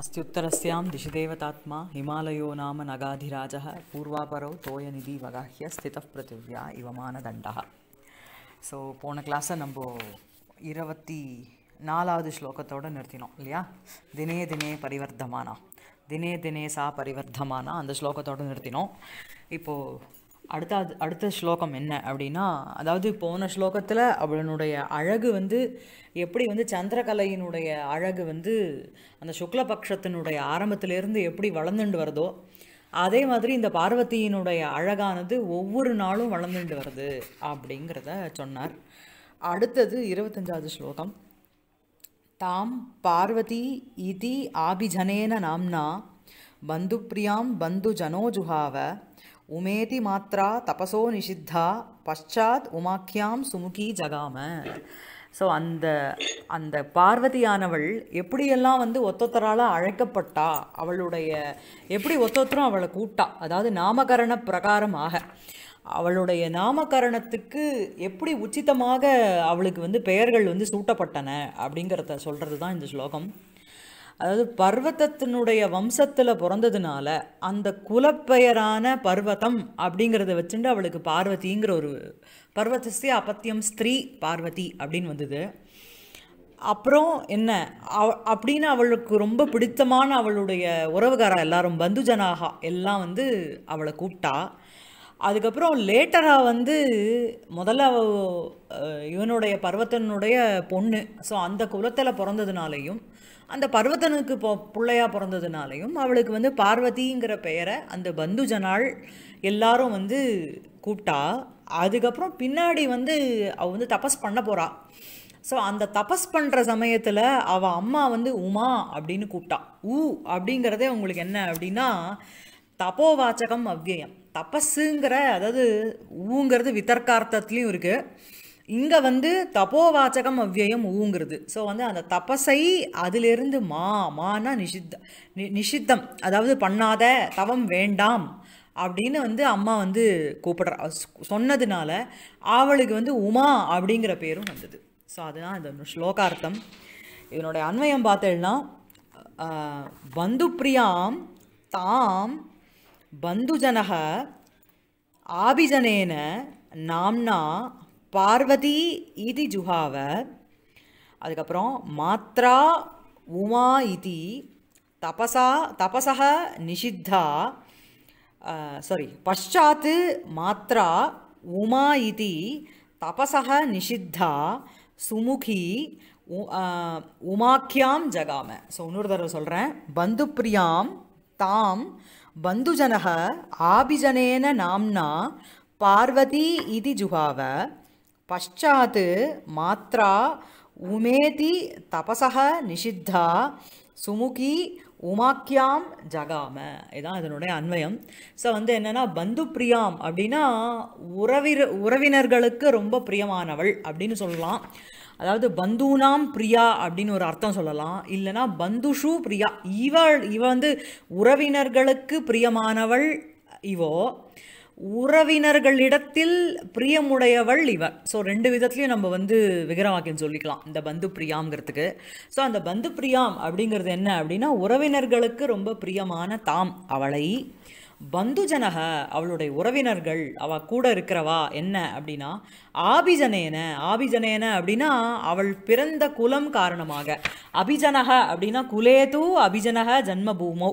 अस्त्युत्तरस्यां दिशिदेवतात्मा हिमालयो नाम नगाधिराजः पूर्वापरौ तोयनिधिवगाह्य स्थितः पृथिव्या इव मानदण्डः ஸோ போன கிளாஸை நம்ம இருபத்தி நாலாவது ஸ்லோகத்தோடு நிறுத்தினோம் இல்லையா தினே தினே பரிவர்த்தமானா தினே தினே சா பரிவர்த்தமானா அந்த ஸ்லோகத்தோடு நிறுத்தினோம் இப்போது அடுத்த அடுத்த ஸ்லோகம் என்ன அப்படின்னா அதாவது போன ஸ்லோகத்தில் அவளுடைய அழகு வந்து எப்படி வந்து சந்திரகலையினுடைய அழகு வந்து அந்த சுக்லபக்ஷத்தினுடைய ஆரம்பத்திலேருந்து எப்படி வளர்ந்துண்டு வருதோ அதே மாதிரி இந்த பார்வதியினுடைய அழகானது ஒவ்வொரு நாளும் வளர்ந்துட்டு வருது அப்படிங்கிறத சொன்னார் அடுத்தது இருபத்தஞ்சாவது ஸ்லோகம் தாம் பார்வதி இதி ஆபிஜனேன நாம்னா பந்துப்ரியாம் பந்து ஜனோஜுகாவை உமேதி மாத்ரா தபசோ நிஷித்தா பஷாத் உமாக்கியாம் சுமுகி ஜகாம ஸோ அந்த அந்த பார்வதியானவள் எப்படியெல்லாம் வந்து ஒத்தொத்தரால் அழைக்கப்பட்டா அவளுடைய எப்படி ஒத்தொத்தரும் அவளை கூட்டா அதாவது நாமகரண பிரகாரமாக அவளுடைய நாமகரணத்துக்கு எப்படி உச்சிதமாக அவளுக்கு வந்து பெயர்கள் வந்து சூட்டப்பட்டன அப்படிங்கிறத சொல்கிறது தான் இந்த ஸ்லோகம் அதாவது பர்வத்தினுடைய வம்சத்தில் பிறந்ததுனால அந்த குலப்பெயரான பர்வதம் அப்படிங்கிறத வச்சுட்டு அவளுக்கு பார்வதிங்கிற ஒரு பர்வத்தஸ்தி அபத்தியம் ஸ்திரீ பார்வதி அப்படின்னு வந்தது அப்புறம் என்ன அவ அப்படின்னு அவளுக்கு ரொம்ப பிடித்தமான அவளுடைய உறவுகாரா எல்லாரும் பந்துஜனாகா எல்லாம் வந்து அவளை கூப்பிட்டா அதுக்கப்புறம் லேட்டராக வந்து முதல்ல இவனுடைய பர்வத்தனுடைய பொண்ணு ஸோ அந்த குலத்தில் பிறந்ததுனாலையும் அந்த பர்வத்தனுக்கு இப்போ பிள்ளையாக பிறந்ததுனாலையும் அவளுக்கு வந்து பார்வதிங்கிற பெயரை அந்த பந்துஜனாள் எல்லாரும் வந்து கூப்பிட்டா அதுக்கப்புறம் பின்னாடி வந்து அவள் வந்து தபஸ் பண்ண போகிறாள் ஸோ அந்த தபஸ் பண்ணுற சமயத்தில் அவள் அம்மா வந்து உமா அப்படின்னு கூப்பிட்டா ஊ அப்படிங்கிறதே உங்களுக்கு என்ன அப்படின்னா தபோவாச்சகம் அவ்வியம் தபஸுங்கிற அதாவது ஊங்கிறது வித்தர்க்கார்த்தத்துலேயும் இருக்குது இங்கே வந்து தபோவாச்சகம் அவ்வியம் ஊங்கிறது ஸோ வந்து அந்த தபஸை அதிலிருந்து மா மானா நிஷித்த நிஷித்தம் அதாவது பண்ணாத தவம் வேண்டாம் அப்படின்னு வந்து அம்மா வந்து கூப்பிடுற சொன்னதுனால அவளுக்கு வந்து உமா அப்படிங்கிற பேரும் வந்தது ஸோ அதுதான் இந்த ஸ்லோகார்த்தம் இதனுடைய அன்வயம் பார்த்தேன்னா பந்துப்பிரியாம் தாம் பந்துஜனக ஆபிஜனேன நாம்னா பார்வதி இது ஜுஹாவ அதுக்கப்புறம் மாத்ரா உமா இது தபசா தபசக நிஷித்தா சாரி பஷாத்து மாத்ரா உமா இது தபசக நிஷித்தா சுமுகி உமாக்கியாம் ஜகாம ஸோ இன்னொரு தடவை சொல்கிறேன் பந்துப்பிரியாம் தாம் பந்துஜனக ஆபிஜனேன நாம்னா பார்வதி இது ஜுகாவ பஷாத் மாத்ரா உமேதி தபசக நிஷித்தா சுமுகி உமாக்கியாம் ஜகாம இதுதான் இதனுடைய அன்வயம் ஸோ வந்து என்னென்னா பந்து பிரியாம் அப்படின்னா உறவிர உறவினர்களுக்கு ரொம்ப பிரியமானவள் அப்படின்னு சொல்லலாம் அதாவது பந்துனாம் பிரியா அப்படின்னு ஒரு அர்த்தம் சொல்லலாம் இல்லைன்னா பந்துஷு பிரியா இவள் இவ வந்து உறவினர்களுக்கு பிரியமானவள் இவோ உறவினர்களிடத்தில் பிரியமுடையவள் இவர் ஸோ ரெண்டு விதத்துலையும் நம்ம வந்து விக்ரவாக்கியம் சொல்லிக்கலாம் இந்த பந்து பிரியாங்கிறதுக்கு ஸோ அந்த பந்து பிரியாம் அப்படிங்கிறது என்ன அப்படின்னா உறவினர்களுக்கு ரொம்ப பிரியமான தாம் அவளை பந்துஜனக அவளுடைய உறவினர்கள் அவ கூட இருக்கிறவா என்ன அப்படின்னா ஆபிஜனேன ஆபிஜனேன அப்படின்னா அவள் பிறந்த குலம் காரணமாக அபிஜனக அப்படின்னா குலேது அபிஜனக ஜன்மபூமோ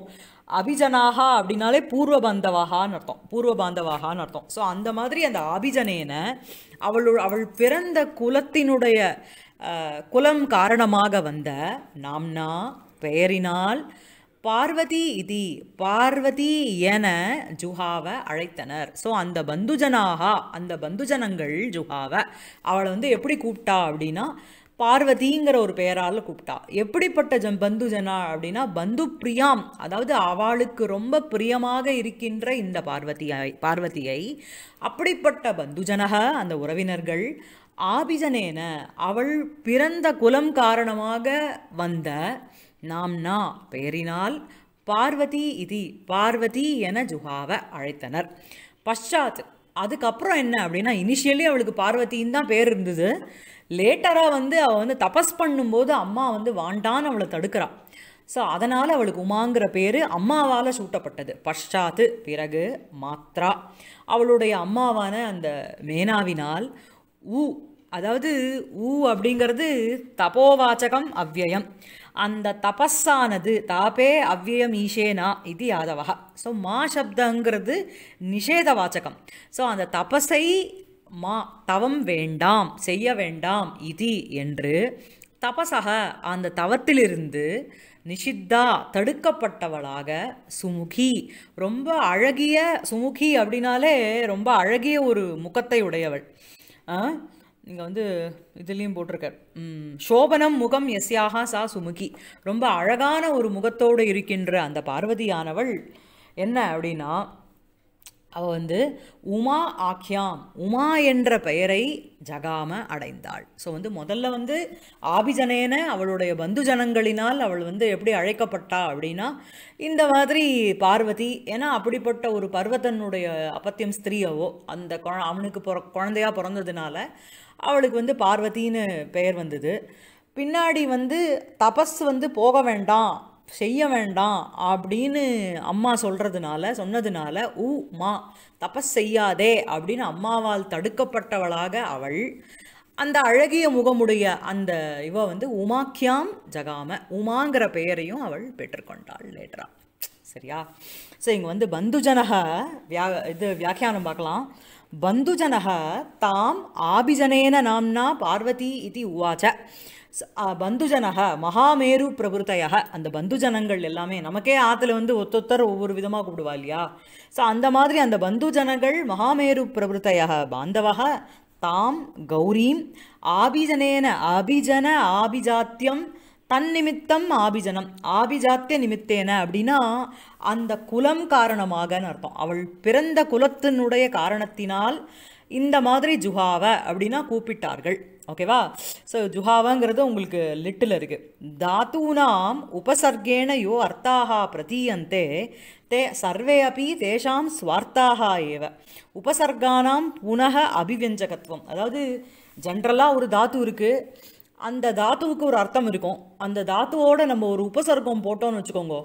அபிஜனாக அப்படின்னாலே பூர்வ பாந்தவாகான்னு அர்த்தம் பூர்வ பாந்தவாகான்னு அர்த்தம் ஸோ அந்த மாதிரி அந்த அபிஜனேன அவள் அவள் பிறந்த குலத்தினுடைய குலம் காரணமாக வந்த நாம்னா பெயரினால் பார்வதி இதி பார்வதி என ஜுஹாவை அழைத்தனர் ஸோ அந்த பந்துஜனாகா அந்த பந்துஜனங்கள் ஜுஹாவை அவளை வந்து எப்படி கூப்பிட்டா அப்படின்னா பார்வதிங்கிற ஒரு பெயரால் கூப்பிட்டா எப்படிப்பட்ட ஜம் பந்து ஜனா அப்படின்னா பந்து பிரியாம் அதாவது அவளுக்கு ரொம்ப பிரியமாக இருக்கின்ற இந்த பார்வதியை பார்வதியை அப்படிப்பட்ட பந்துஜனக அந்த உறவினர்கள் ஆபிஜனேன அவள் பிறந்த குலம் காரணமாக வந்த நாம்னா பெயரினால் பார்வதி இது பார்வதி என ஜுகாவை அழைத்தனர் பஷாத் அதுக்கப்புறம் என்ன அப்படின்னா இனிஷியலி அவளுக்கு பார்வதின்னு தான் பேர் இருந்தது லேட்டராக வந்து அவள் வந்து தபஸ் பண்ணும்போது அம்மா வந்து வாண்டான்னு அவளை தடுக்கிறாள் ஸோ அதனால் அவளுக்கு உமாங்கிற பேர் அம்மாவால் சூட்டப்பட்டது பஷாத்து பிறகு மாத்ரா அவளுடைய அம்மாவான அந்த மேனாவினால் ஊ அதாவது ஊ அப்படிங்கிறது தபோவாச்சகம் அவ்வியம் அந்த தபஸானது தாபே அவ்வியம் ஈஷேனா இது யாதவகா ஸோ மா சப்தங்கிறது நிஷேத வாச்சகம் ஸோ அந்த தபஸை மா தவம் வேண்டாம் செய்ய வேண்டாம் இது என்று தபசக அந்த தவத்திலிருந்து நிஷித்தா தடுக்கப்பட்டவளாக சுமுகி ரொம்ப அழகிய சுமுகி அப்படின்னாலே ரொம்ப அழகிய ஒரு முகத்தை உடையவள் நீங்கள் வந்து இதுலேயும் போட்டிருக்க சோபனம் முகம் எஸ்யாக சா சுமுகி ரொம்ப அழகான ஒரு முகத்தோடு இருக்கின்ற அந்த பார்வதியானவள் என்ன அப்படின்னா அவள் வந்து உமா ஆக்கியாம் உமா என்ற பெயரை ஜகாம அடைந்தாள் ஸோ வந்து முதல்ல வந்து ஆபிஜனேன அவளுடைய பந்து ஜனங்களினால் அவள் வந்து எப்படி அழைக்கப்பட்டா அப்படின்னா இந்த மாதிரி பார்வதி ஏன்னா அப்படிப்பட்ட ஒரு பர்வத்தனுடைய அபத்தியம் ஸ்திரீயவோ அந்த குழ அவனுக்கு பிற குழந்தையா பிறந்ததுனால அவளுக்கு வந்து பார்வதின்னு பெயர் வந்தது பின்னாடி வந்து தபஸ் வந்து போக வேண்டாம் செய்ய வேண்டாம் அப்படின்னு அம்மா சொல்கிறதுனால சொன்னதுனால ஊ மா தபஸ் செய்யாதே அப்படின்னு அம்மாவால் தடுக்கப்பட்டவளாக அவள் அந்த அழகிய முகமுடைய அந்த இவ வந்து உமாக்கியாம் ஜகாம உமாங்கிற பெயரையும் அவள் பெற்றுக்கொண்டாள் லேட்டரா சரியா ஸோ இங்கே வந்து பந்துஜனக வியா இது வியாக்கியானம் பார்க்கலாம் பந்துஜனக தாம் ஆபிஜனேன நாம்னா பார்வதி இது உவாச்ச பந்துஜனக மகாமேரு பிரபுத்தையாக அந்த பந்துஜனங்கள் எல்லாமே நமக்கே ஆற்றுல வந்து ஒத்தொத்தர் ஒவ்வொரு விதமாக கூப்பிடுவா இல்லையா ஸோ அந்த மாதிரி அந்த பந்துஜனங்கள் மகாமேரு பிரபுத்தையாக பாந்தவாக தாம் கௌரீம் ஆபிஜனேன ஆபிஜன ஆபிஜாத்தியம் தன்னிமித்தம் ஆபிஜனம் ஆபிஜாத்திய நிமித்தேன அப்படின்னா அந்த குலம் காரணமாகன்னு அர்த்தம் அவள் பிறந்த குலத்தினுடைய காரணத்தினால் இந்த மாதிரி ஜுஹாவை அப்படின்னா கூப்பிட்டார்கள் ஓகேவா ஸோ ஜுஹாவாங்கிறது உங்களுக்கு லிட்டில் இருக்குது தாத்தூனாம் உபசர்கேன யோ அர்த்தாக பிரதீயந்தே தே சர்வே அப்பி தேஷாம் ஸ்வார்த்தாக ஏவ உபசர்கானாம் புனக அபிவியஞ்சகத்துவம் அதாவது ஜென்ரலாக ஒரு தாத்து இருக்குது அந்த தாத்துவுக்கு ஒரு அர்த்தம் இருக்கும் அந்த தாத்துவோட நம்ம ஒரு உபசர்க்கம் போட்டோம்னு வச்சுக்கோங்க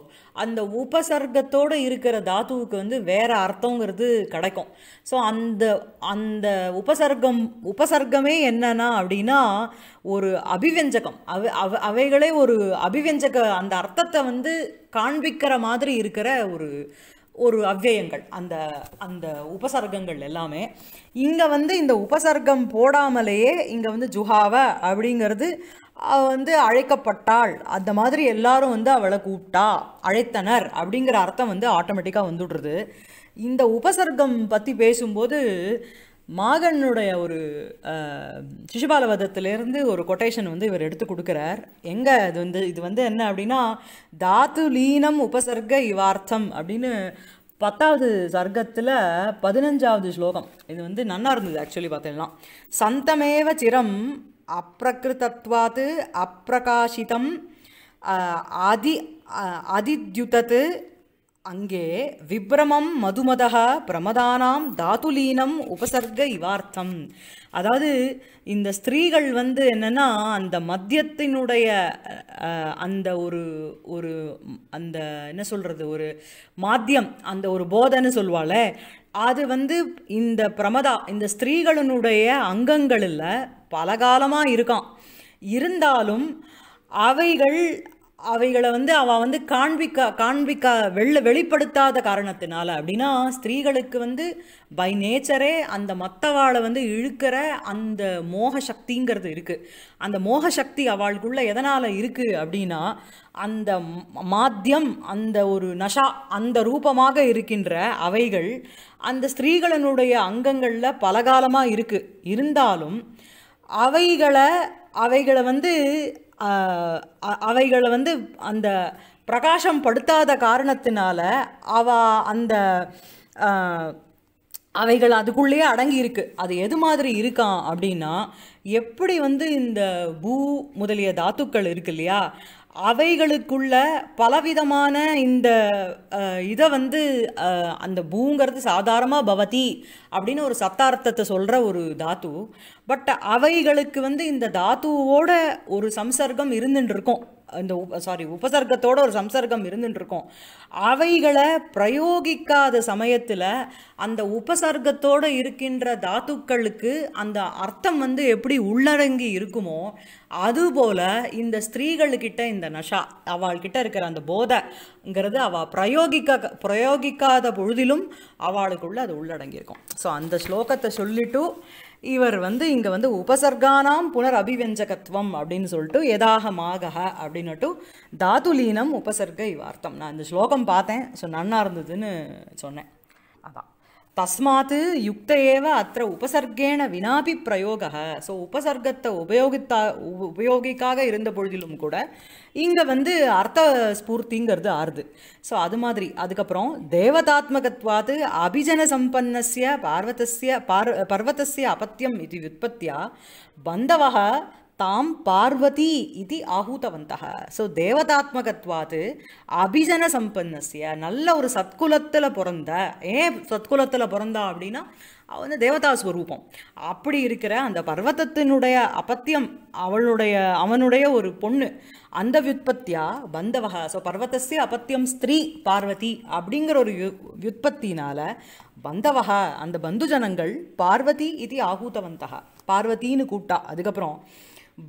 அந்த உபசர்க்கத்தோடு இருக்கிற தாத்துவுக்கு வந்து வேறு அர்த்தங்கிறது கிடைக்கும் ஸோ அந்த அந்த உபசர்க்கம் உபசர்க்கமே என்னன்னா அப்படின்னா ஒரு அபிவெஞ்சகம் அவ அவ அவைகளே ஒரு அபிவெஞ்சக அந்த அர்த்தத்தை வந்து காண்பிக்கிற மாதிரி இருக்கிற ஒரு ஒரு அவ்வியங்கள் அந்த அந்த உபசர்க்கங்கள் எல்லாமே இங்கே வந்து இந்த உபசர்க்கம் போடாமலேயே இங்கே வந்து ஜுஹாவை அப்படிங்கிறது வந்து அழைக்கப்பட்டாள் அந்த மாதிரி எல்லாரும் வந்து அவளை கூப்பிட்டா அழைத்தனர் அப்படிங்கிற அர்த்தம் வந்து ஆட்டோமேட்டிக்காக வந்துடுறது இந்த உபசர்க்கம் பற்றி பேசும்போது மாகனுடைய ஒரு சிசுபாலவதத்திலேருந்து ஒரு கொட்டேஷன் வந்து இவர் எடுத்து கொடுக்குறார் எங்கே இது வந்து இது வந்து என்ன அப்படின்னா தாத்து லீனம் உபசர்க்க இவார்த்தம் அப்படின்னு பத்தாவது சர்க்கத்தில் பதினஞ்சாவது ஸ்லோகம் இது வந்து நல்லா இருந்தது ஆக்சுவலி பார்த்தீங்கன்னா சந்தமேவ சிரம் அப்பிரகிருதத்வாத்து அப்பிரகாசிதம் அதி அதித்யுதத்து அங்கே விப்ரமம் மதுமதா பிரமதானாம் தாத்துலீனம் உபசர்க இவார்த்தம் அதாவது இந்த ஸ்திரீகள் வந்து என்னென்னா அந்த மத்தியத்தினுடைய அந்த ஒரு ஒரு அந்த என்ன சொல்கிறது ஒரு மாத்தியம் அந்த ஒரு போதைன்னு சொல்லுவாள் அது வந்து இந்த பிரமதா இந்த ஸ்திரீகளினுடைய அங்கங்களில் பலகாலமாக இருக்கான் இருந்தாலும் அவைகள் அவைகளை வந்து அவள் வந்து காண்பிக்கா காண்பிக்கா வெளில வெளிப்படுத்தாத காரணத்தினால அப்படின்னா ஸ்திரீகளுக்கு வந்து பை நேச்சரே அந்த மற்றவாளை வந்து இழுக்கிற அந்த மோக சக்திங்கிறது இருக்குது அந்த மோக சக்தி அவளுக்குள்ள எதனால் இருக்குது அப்படின்னா அந்த மாத்தியம் அந்த ஒரு நஷா அந்த ரூபமாக இருக்கின்ற அவைகள் அந்த ஸ்திரீகளினுடைய அங்கங்களில் பலகாலமாக இருக்குது இருந்தாலும் அவைகளை அவைகளை வந்து அவைகளை வந்து அந்த பிரகாசம் படுத்தாத காரணத்தினால அவ அந்த அவைகள் அதுக்குள்ளேயே அடங்கி இருக்கு அது எது மாதிரி இருக்கான் அப்படின்னா எப்படி வந்து இந்த பூ முதலிய தாத்துக்கள் இருக்கு இல்லையா அவைகளுக்குள்ள பலவிதமான இந்த இதை வந்து அந்த பூங்கிறது சாதாரணமாக பவதி அப்படின்னு ஒரு சத்தார்த்தத்தை சொல்கிற ஒரு தாத்து பட் அவைகளுக்கு வந்து இந்த தாத்துவோட ஒரு சம்சர்க்கம் இருந்துட்டு இருக்கும் இந்த சாரி உபசர்க்கத்தோட ஒரு சம்சர்க்கம் இருந்துட்டு இருக்கோம் அவைகளை பிரயோகிக்காத சமயத்தில் அந்த உபசர்க்கத்தோடு இருக்கின்ற தாத்துக்களுக்கு அந்த அர்த்தம் வந்து எப்படி உள்ளடங்கி இருக்குமோ அதுபோல் இந்த ஸ்திரீகளுக்கிட்ட இந்த நஷா அவள்கிட்ட இருக்கிற அந்த போதைங்கிறது அவள் பிரயோகிக்க பிரயோகிக்காத பொழுதிலும் அவளுக்குள்ள அது உள்ளடங்கியிருக்கும் ஸோ அந்த ஸ்லோகத்தை சொல்லிட்டு இவர் வந்து இங்கே வந்து உபசர்கானாம் புனர் அபிவெஞ்சகத்துவம் அப்படின்னு சொல்லிட்டு எதாக மாகஹ அப்படின்னுட்டு தாதுலீனம் உபசர்க இவார்த்தம் நான் இந்த ஸ்லோகம் பார்த்தேன் ஸோ நன்னா இருந்ததுன்னு சொன்னேன் அதான் தஸ்மாத் யுக்த ஏவ அத்த உபசர்க்கேண வினாபி பிரயோக ஸோ உபசர்க்கத்தை உபயோகித்தா உபயோகிக்காக இருந்த பொழுதிலும் கூட இங்கே வந்து அர்த்த ஸ்பூர்த்திங்கிறது ஆறுது ஸோ அது மாதிரி அதுக்கப்புறம் தேவதாத்மகத்வாது அபிஜன சம்பன்னஸ்ய பார்வத்தஸ்ய பார் பர்வத்தஸ்ய அபத்தியம் இது உற்பத்தியா பந்தவக தாம் பார்வதி இது ஆகூதவந்தக ஸோ தேவதாத்மகத்வாது அபிஜன சம்பந்தசிய நல்ல ஒரு சத்குலத்தில் பிறந்த ஏன் சத்குலத்தில் பிறந்தா அப்படின்னா அவன் தேவதா ஸ்வரூபம் அப்படி இருக்கிற அந்த பர்வத்தத்தினுடைய அபத்தியம் அவளுடைய அவனுடைய ஒரு பொண்ணு அந்த வியுற்பத்தியா பந்தவக ஸோ பர்வத்தசிய அபத்தியம் ஸ்திரீ பார்வதி அப்படிங்கிற ஒரு வியுற்பத்தினால பந்தவக அந்த பந்துஜனங்கள் பார்வதி இது ஆகூத்தவந்தக பார்வதின்னு கூப்பிட்டா அதுக்கப்புறம்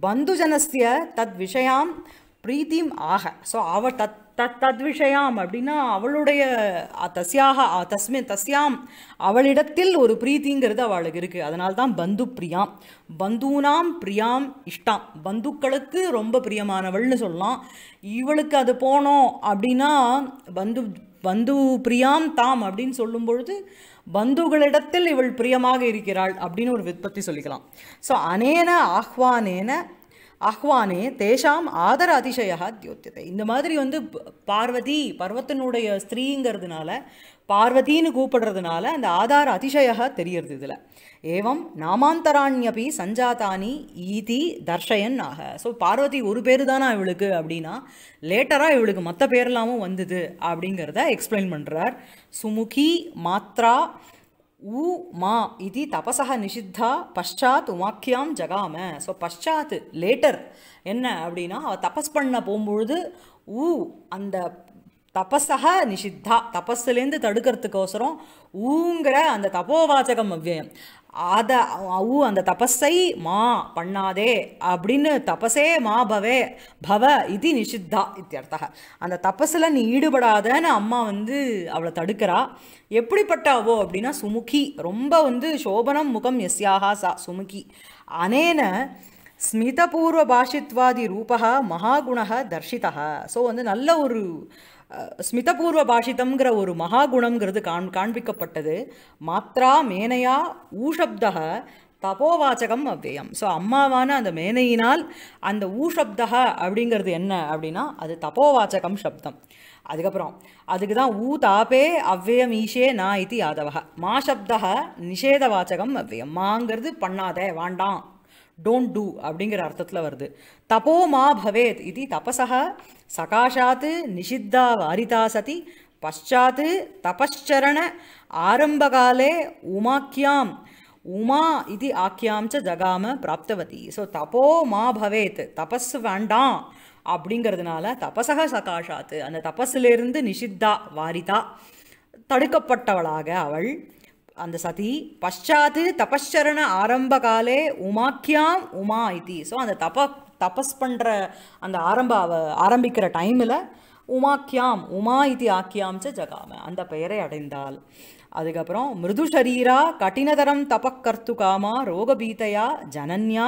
பந்துஜனஸ்திய தத் விஷயம் பிரீத்திம் ஆக ஸோ அவ தத் தத் விஷயம் அப்படின்னா அவளுடைய தஸ்யாக தஸ்மே தஸ்யாம் அவளிடத்தில் ஒரு பிரீத்திங்கிறது அவளுக்கு இருக்குது அதனால தான் பந்து பிரியாம் பந்துனாம் பிரியாம் இஷ்டாம் பந்துக்களுக்கு ரொம்ப பிரியமானவள்னு சொல்லலாம் இவளுக்கு அது போனோம் அப்படின்னா பந்து பந்து பிரியாம் தாம் அப்படின்னு சொல்லும் பொழுது பந்துகளிடத்தில் இவள் பிரியமாக இருக்கிறாள் அப்படின்னு ஒரு விற்பத்தி சொல்லிக்கலாம் ஸோ அனேன ஆஹ்வானேன அஹ்வானே தேஷாம் ஆதர அதிசயா தியோத்தியத்தை இந்த மாதிரி வந்து பார்வதி பர்வத்தினுடைய ஸ்திரீங்கிறதுனால பார்வதின்னு கூப்பிடுறதுனால அந்த ஆதார அதிசயா தெரியறது இதில் ஏவம் நாமாந்தராண்யபி சஞ்சாதானி ஈதி தர்ஷயன் ஆக ஸோ பார்வதி ஒரு பேர் தானா இவளுக்கு அப்படின்னா லேட்டராக இவளுக்கு மற்ற பேர்லாமும் வந்தது அப்படிங்கிறத எக்ஸ்பிளைன் பண்ணுறார் சுமுகி மாத்ரா ஊ மா இது தபசக நிஷித்தா பஷாத் உமாக்கியாம் ஜகாம ஸோ பஷாத் லேட்டர் என்ன அப்படின்னா அவள் தபஸ் பண்ண போகும்பொழுது ஊ அந்த தபஸக நிஷித்தா தபஸ்லேருந்து தடுக்கிறதுக்கோசரம் ஊங்கிற அந்த தபோவாச்சகம் அவ்வயம் அதை அவு அந்த தபஸை மா பண்ணாதே அப்படின்னு தபசே மா பவே பவ இது நிஷித்தா இத்தியர்த்தா அந்த தபஸில் நீ ஈடுபடாதன்னு அம்மா வந்து அவளை தடுக்கிறா எப்படிப்பட்டாவோ அப்படின்னா சுமுகி ரொம்ப வந்து சோபனம் முகம் எஸ்யாகா சா சுமுகி அனேன ஸ்மிதபூர்வ பாஷித்வாதி ரூபகா மகாகுணக தர்ஷிதா ஸோ வந்து நல்ல ஒரு ஸ்மிதபூர்வ பாஷிதம்ங்கிற ஒரு மகா குணம்ங்கிறது காண் காண்பிக்கப்பட்டது மாத்ரா மேனையா ஊஷப்தக தபோவாச்சகம் அவ்வியம் ஸோ அம்மாவான அந்த மேனையினால் அந்த ஊஷப்தக அப்படிங்கிறது என்ன அப்படின்னா அது தபோவாச்சகம் சப்தம் அதுக்கப்புறம் அதுக்கு தான் ஊ தாப்பே அவ்வயம் ஈஷே நா இது யாதவக மா சப்தக வாச்சகம் அவ்வியம் மாங்கிறது பண்ணாத வேண்டாம் டோன்ட் டூ அப்படிங்கிற அர்த்தத்தில் வருது தபோ மா பவேத் இது தபசக சகாஷாத் நிஷித்தா வாரிதா சதி பஷாத் தபச்சரண ஆரம்பகாலே உமாக்கியாம் உமா இது ஆக்கியாம் ச ஜகாம பிராப்தவதி ஸோ தபோ மா பவேத் தபஸ் வேண்டாம் அப்படிங்கிறதுனால தபசக சகாஷாத்து அந்த தபஸிலிருந்து நிஷித்தா வாரிதா தடுக்கப்பட்டவளாக அவள் அந்த சதி பஷாத்து தபஸ்சரண ஆரம்ப காலே உமாக்கியாம் உமா இது ஸோ அந்த தப தபஸ் பண்ணுற அந்த ஆரம்ப அவ ஆரம்பிக்கிற டைமில் உமாக்கியாம் உமா இது ஆக்கியாம் ச ஜகாம அந்த பெயரை அடைந்தாள் அதுக்கப்புறம் மிருது ஷரீரா கடினதரம் தபக்கர்த்துகாமா ரோகபீதையா ஜனன்யா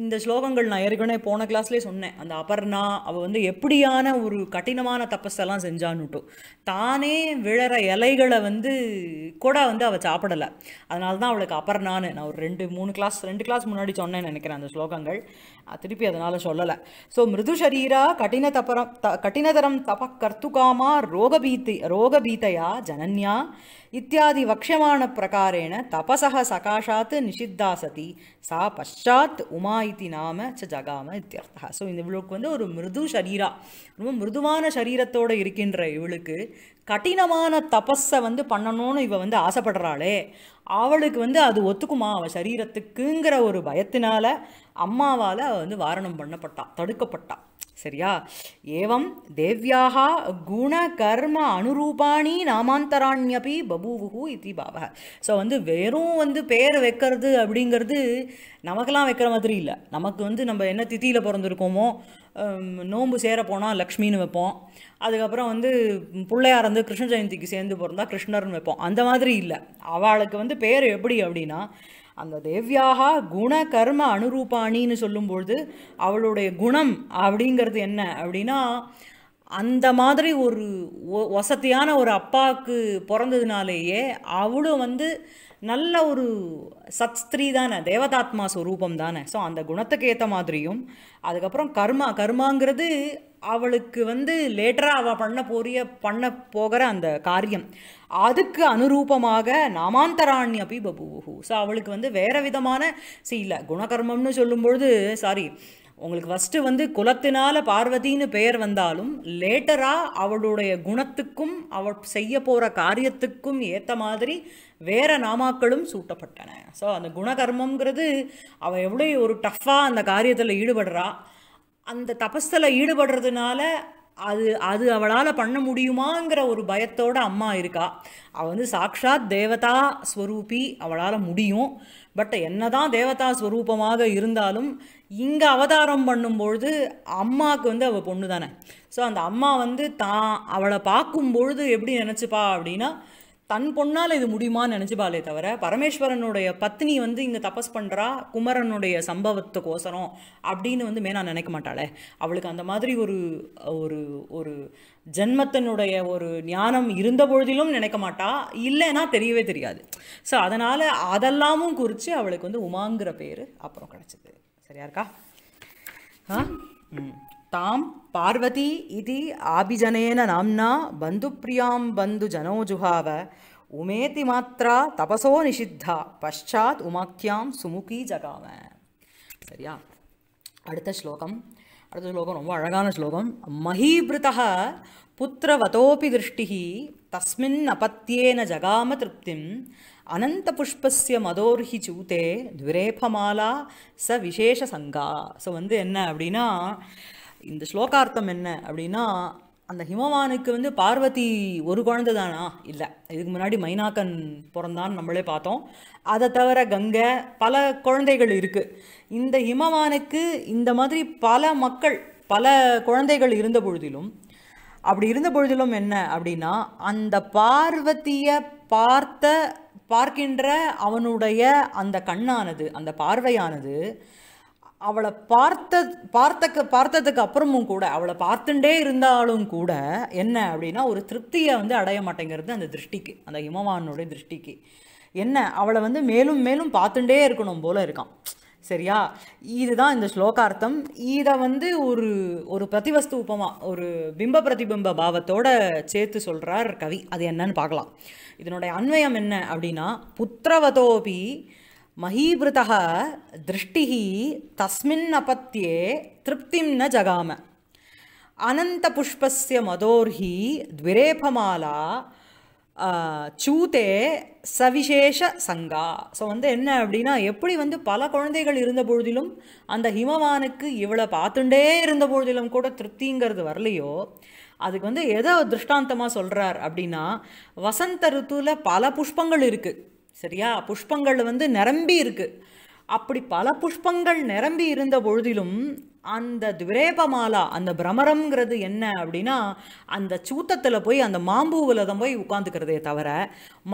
இந்த ஸ்லோகங்கள் நான் ஏற்கனவே போன கிளாஸ்லேயே சொன்னேன் அந்த அபர்ணா அவள் வந்து எப்படியான ஒரு கடினமான தப்பஸெல்லாம் செஞ்சான்னுட்டு தானே விழற இலைகளை வந்து கூட வந்து அவள் சாப்பிடலை அதனால தான் அவளுக்கு அபர்ணான்னு நான் ஒரு ரெண்டு மூணு கிளாஸ் ரெண்டு கிளாஸ் முன்னாடி சொன்னேன்னு நினைக்கிறேன் அந்த ஸ்லோகங்கள் திருப்பி அதனால் சொல்லலை ஸோ மிருது ஷரீரா கடின த கடினதரம் தப கர்த்துகாமா ரோகபீத்தி ரோகபீதையா ஜனன்யா இத்தியாதி வக்ஷமான பிரகாரேண தபசக சகாஷாத் நிஷித்தாசதி சா பஷாத் உமா இத்தி நாம ச ஜகாம இத்தியர்த்தா ஸோ இந்த இவளுக்கு வந்து ஒரு மிருது ஷரீரா ரொம்ப மிருதுவான சரீரத்தோடு இருக்கின்ற இவளுக்கு கடினமான தபஸை வந்து பண்ணணும்னு இவள் வந்து ஆசைப்படுறாளே அவளுக்கு வந்து அது ஒத்துக்குமா அவள் சரீரத்துக்குங்கிற ஒரு பயத்தினால அம்மாவால் அவள் வந்து வாரணம் பண்ணப்பட்டா தடுக்கப்பட்டா சரியா ஏவம் தேவியாக குண கர்ம அனுரூபாணி நாமாந்தராண்யபி பபுவுகு இது பாவ ஸோ வந்து வெறும் வந்து பேர் வைக்கிறது அப்படிங்கிறது நமக்கெல்லாம் வைக்கிற மாதிரி இல்லை நமக்கு வந்து நம்ம என்ன தித்தியில் பிறந்திருக்கோமோ நோம்பு சேர போனால் லக்ஷ்மின்னு வைப்போம் அதுக்கப்புறம் வந்து பிள்ளையார் வந்து கிருஷ்ண ஜெயந்திக்கு சேர்ந்து பிறந்தால் கிருஷ்ணர்னு வைப்போம் அந்த மாதிரி இல்லை அவளுக்கு வந்து பேர் எப்படி அப்படின்னா அந்த தேவ்யாகா குண கர்ம அனுரூபாணின்னு சொல்லும்பொழுது அவளுடைய குணம் அப்படிங்கிறது என்ன அப்படின்னா அந்த மாதிரி ஒரு வசதியான ஒரு அப்பாவுக்கு பிறந்ததுனாலேயே அவளும் வந்து நல்ல ஒரு சத்ஸ்திரீ தானே தேவதாத்மா ஸ்வரூபம் தானே ஸோ அந்த குணத்துக்கு ஏற்ற மாதிரியும் அதுக்கப்புறம் கர்மா கர்மாங்கிறது அவளுக்கு வந்து லேட்டராக அவள் பண்ண போறிய பண்ண போகிற அந்த காரியம் அதுக்கு அனுரூபமாக நாமாந்தராணி அப்பி பபூஹு ஸோ அவளுக்கு வந்து வேறு விதமான சி இல்லை குணகர்மம்னு சொல்லும்பொழுது சாரி உங்களுக்கு ஃபஸ்ட்டு வந்து குலத்தினால பார்வதின்னு பெயர் வந்தாலும் லேட்டராக அவளுடைய குணத்துக்கும் அவள் செய்ய போகிற காரியத்துக்கும் ஏற்ற மாதிரி வேறு நாமாக்களும் சூட்டப்பட்டன ஸோ அந்த குணகர்மங்கிறது அவள் எவ்வளோ ஒரு டஃப்பாக அந்த காரியத்தில் ஈடுபடுறா அந்த தபஸ்தில் ஈடுபடுறதுனால அது அது அவளால் பண்ண முடியுமாங்கிற ஒரு பயத்தோட அம்மா இருக்கா அவள் வந்து சாக்ஷாத் தேவதா ஸ்வரூபி அவளால் முடியும் பட் என்ன தான் தேவதா ஸ்வரூபமாக இருந்தாலும் இங்கே அவதாரம் பண்ணும்பொழுது அம்மாவுக்கு வந்து அவள் பொண்ணு தானே ஸோ அந்த அம்மா வந்து தான் அவளை பார்க்கும் பொழுது எப்படி நினச்சிப்பா அப்படின்னா தன் பொண்ணால் இது முடியுமான்னு நினச்சிப்பாலே தவிர பரமேஸ்வரனுடைய பத்னி வந்து இங்கே தபஸ் பண்ணுறா குமரனுடைய சம்பவத்துக்கோசரம் அப்படின்னு வந்து மேனா நினைக்க மாட்டாளே அவளுக்கு அந்த மாதிரி ஒரு ஒரு ஒரு ஜென்மத்தினுடைய ஒரு ஞானம் இருந்த பொழுதிலும் நினைக்க மாட்டா இல்லைன்னா தெரியவே தெரியாது ஸோ அதனால் அதெல்லாமும் குறித்து அவளுக்கு வந்து உமாங்கிற பேர் அப்புறம் கிடச்சிது சரியா இருக்கா ஆ ம் தாம் பார்வதி இது ஆபிஜனேன நாம்னா பந்துப்பிரியாம் பந்து ஜனோஜுகாவ உமேதி மாத்திரா தபசோ நிஷித்தா பஷாத் உமாக்கியாம் சுமுகி ஜகாம சரியா அடுத்த ஸ்லோகம் அடுத்த ஸ்லோகம் ரொம்ப அழகான ஸ்லோகம் மஹீபிருதா புத்திரவதோபி திருஷ்டி தஸ்மின் அபத்தியேன ஜகாம திருப்திம் அனந்த புஷ்பஸ்ய மதோர்ஹி சூத்தே துரேபமாலா ச விசேஷ சங்கா ஸோ வந்து என்ன அப்படின்னா இந்த ஸ்லோகார்த்தம் என்ன அப்படின்னா அந்த ஹிமவானுக்கு வந்து பார்வதி ஒரு குழந்தை தானா இல்லை இதுக்கு முன்னாடி மைனாக்கன் பிறந்தான்னு நம்மளே பார்த்தோம் அதை தவிர கங்கை பல குழந்தைகள் இருக்குது இந்த ஹிமவானுக்கு இந்த மாதிரி பல மக்கள் பல குழந்தைகள் இருந்த பொழுதிலும் அப்படி இருந்த பொழுதிலும் என்ன அப்படின்னா அந்த பார்வதியை பார்த்த பார்க்கின்ற அவனுடைய அந்த கண்ணானது அந்த பார்வையானது அவளை பார்த்த பார்த்தக்க பார்த்ததுக்கு அப்புறமும் கூட அவளை பார்த்துட்டே இருந்தாலும் கூட என்ன அப்படின்னா ஒரு திருப்தியை வந்து அடைய மாட்டேங்கிறது அந்த திருஷ்டிக்கு அந்த ஹிமவானுடைய திருஷ்டிக்கு என்ன அவளை வந்து மேலும் மேலும் பார்த்துட்டே இருக்கணும் போல இருக்கான் சரியா இதுதான் இந்த ஸ்லோகார்த்தம் இதை வந்து ஒரு ஒரு பிரதிவஸ்து உபமா ஒரு பிம்ப பிரதிபிம்ப பாவத்தோட சேர்த்து சொல்கிறார் கவி அது என்னன்னு பார்க்கலாம் இதனுடைய அன்வயம் என்ன அப்படின்னா புத்திரவதோபி மகீபிருத்தः दृष्टिः तस्मिन् திருப்திம் ந ஜகாம அனந்த புஷ்பஸ்ய மதோர்ஹி द्विरेफमाला சூத்தே சவிசேஷ சங்கா ஸோ வந்து என்ன அப்படின்னா எப்படி வந்து பல குழந்தைகள் இருந்த பொழுதிலும் அந்த ஹிமவானுக்கு இவளை பார்த்துட்டே இருந்த பொழுதிலும் கூட திருப்திங்கிறது வரலையோ அதுக்கு வந்து எதோ திருஷ்டாந்தமாக சொல்கிறார் அப்படின்னா வசந்த ருத்துவில் பல புஷ்பங்கள் இருக்குது சரியா புஷ்பங்கள் வந்து நிரம்பி இருக்குது அப்படி பல புஷ்பங்கள் நிரம்பி இருந்த பொழுதிலும் அந்த துரேபமாலா அந்த பிரமரம்ங்கிறது என்ன அப்படின்னா அந்த சூத்தத்தில் போய் அந்த மாம்பூவில் தான் போய் உட்காந்துக்கிறதே தவிர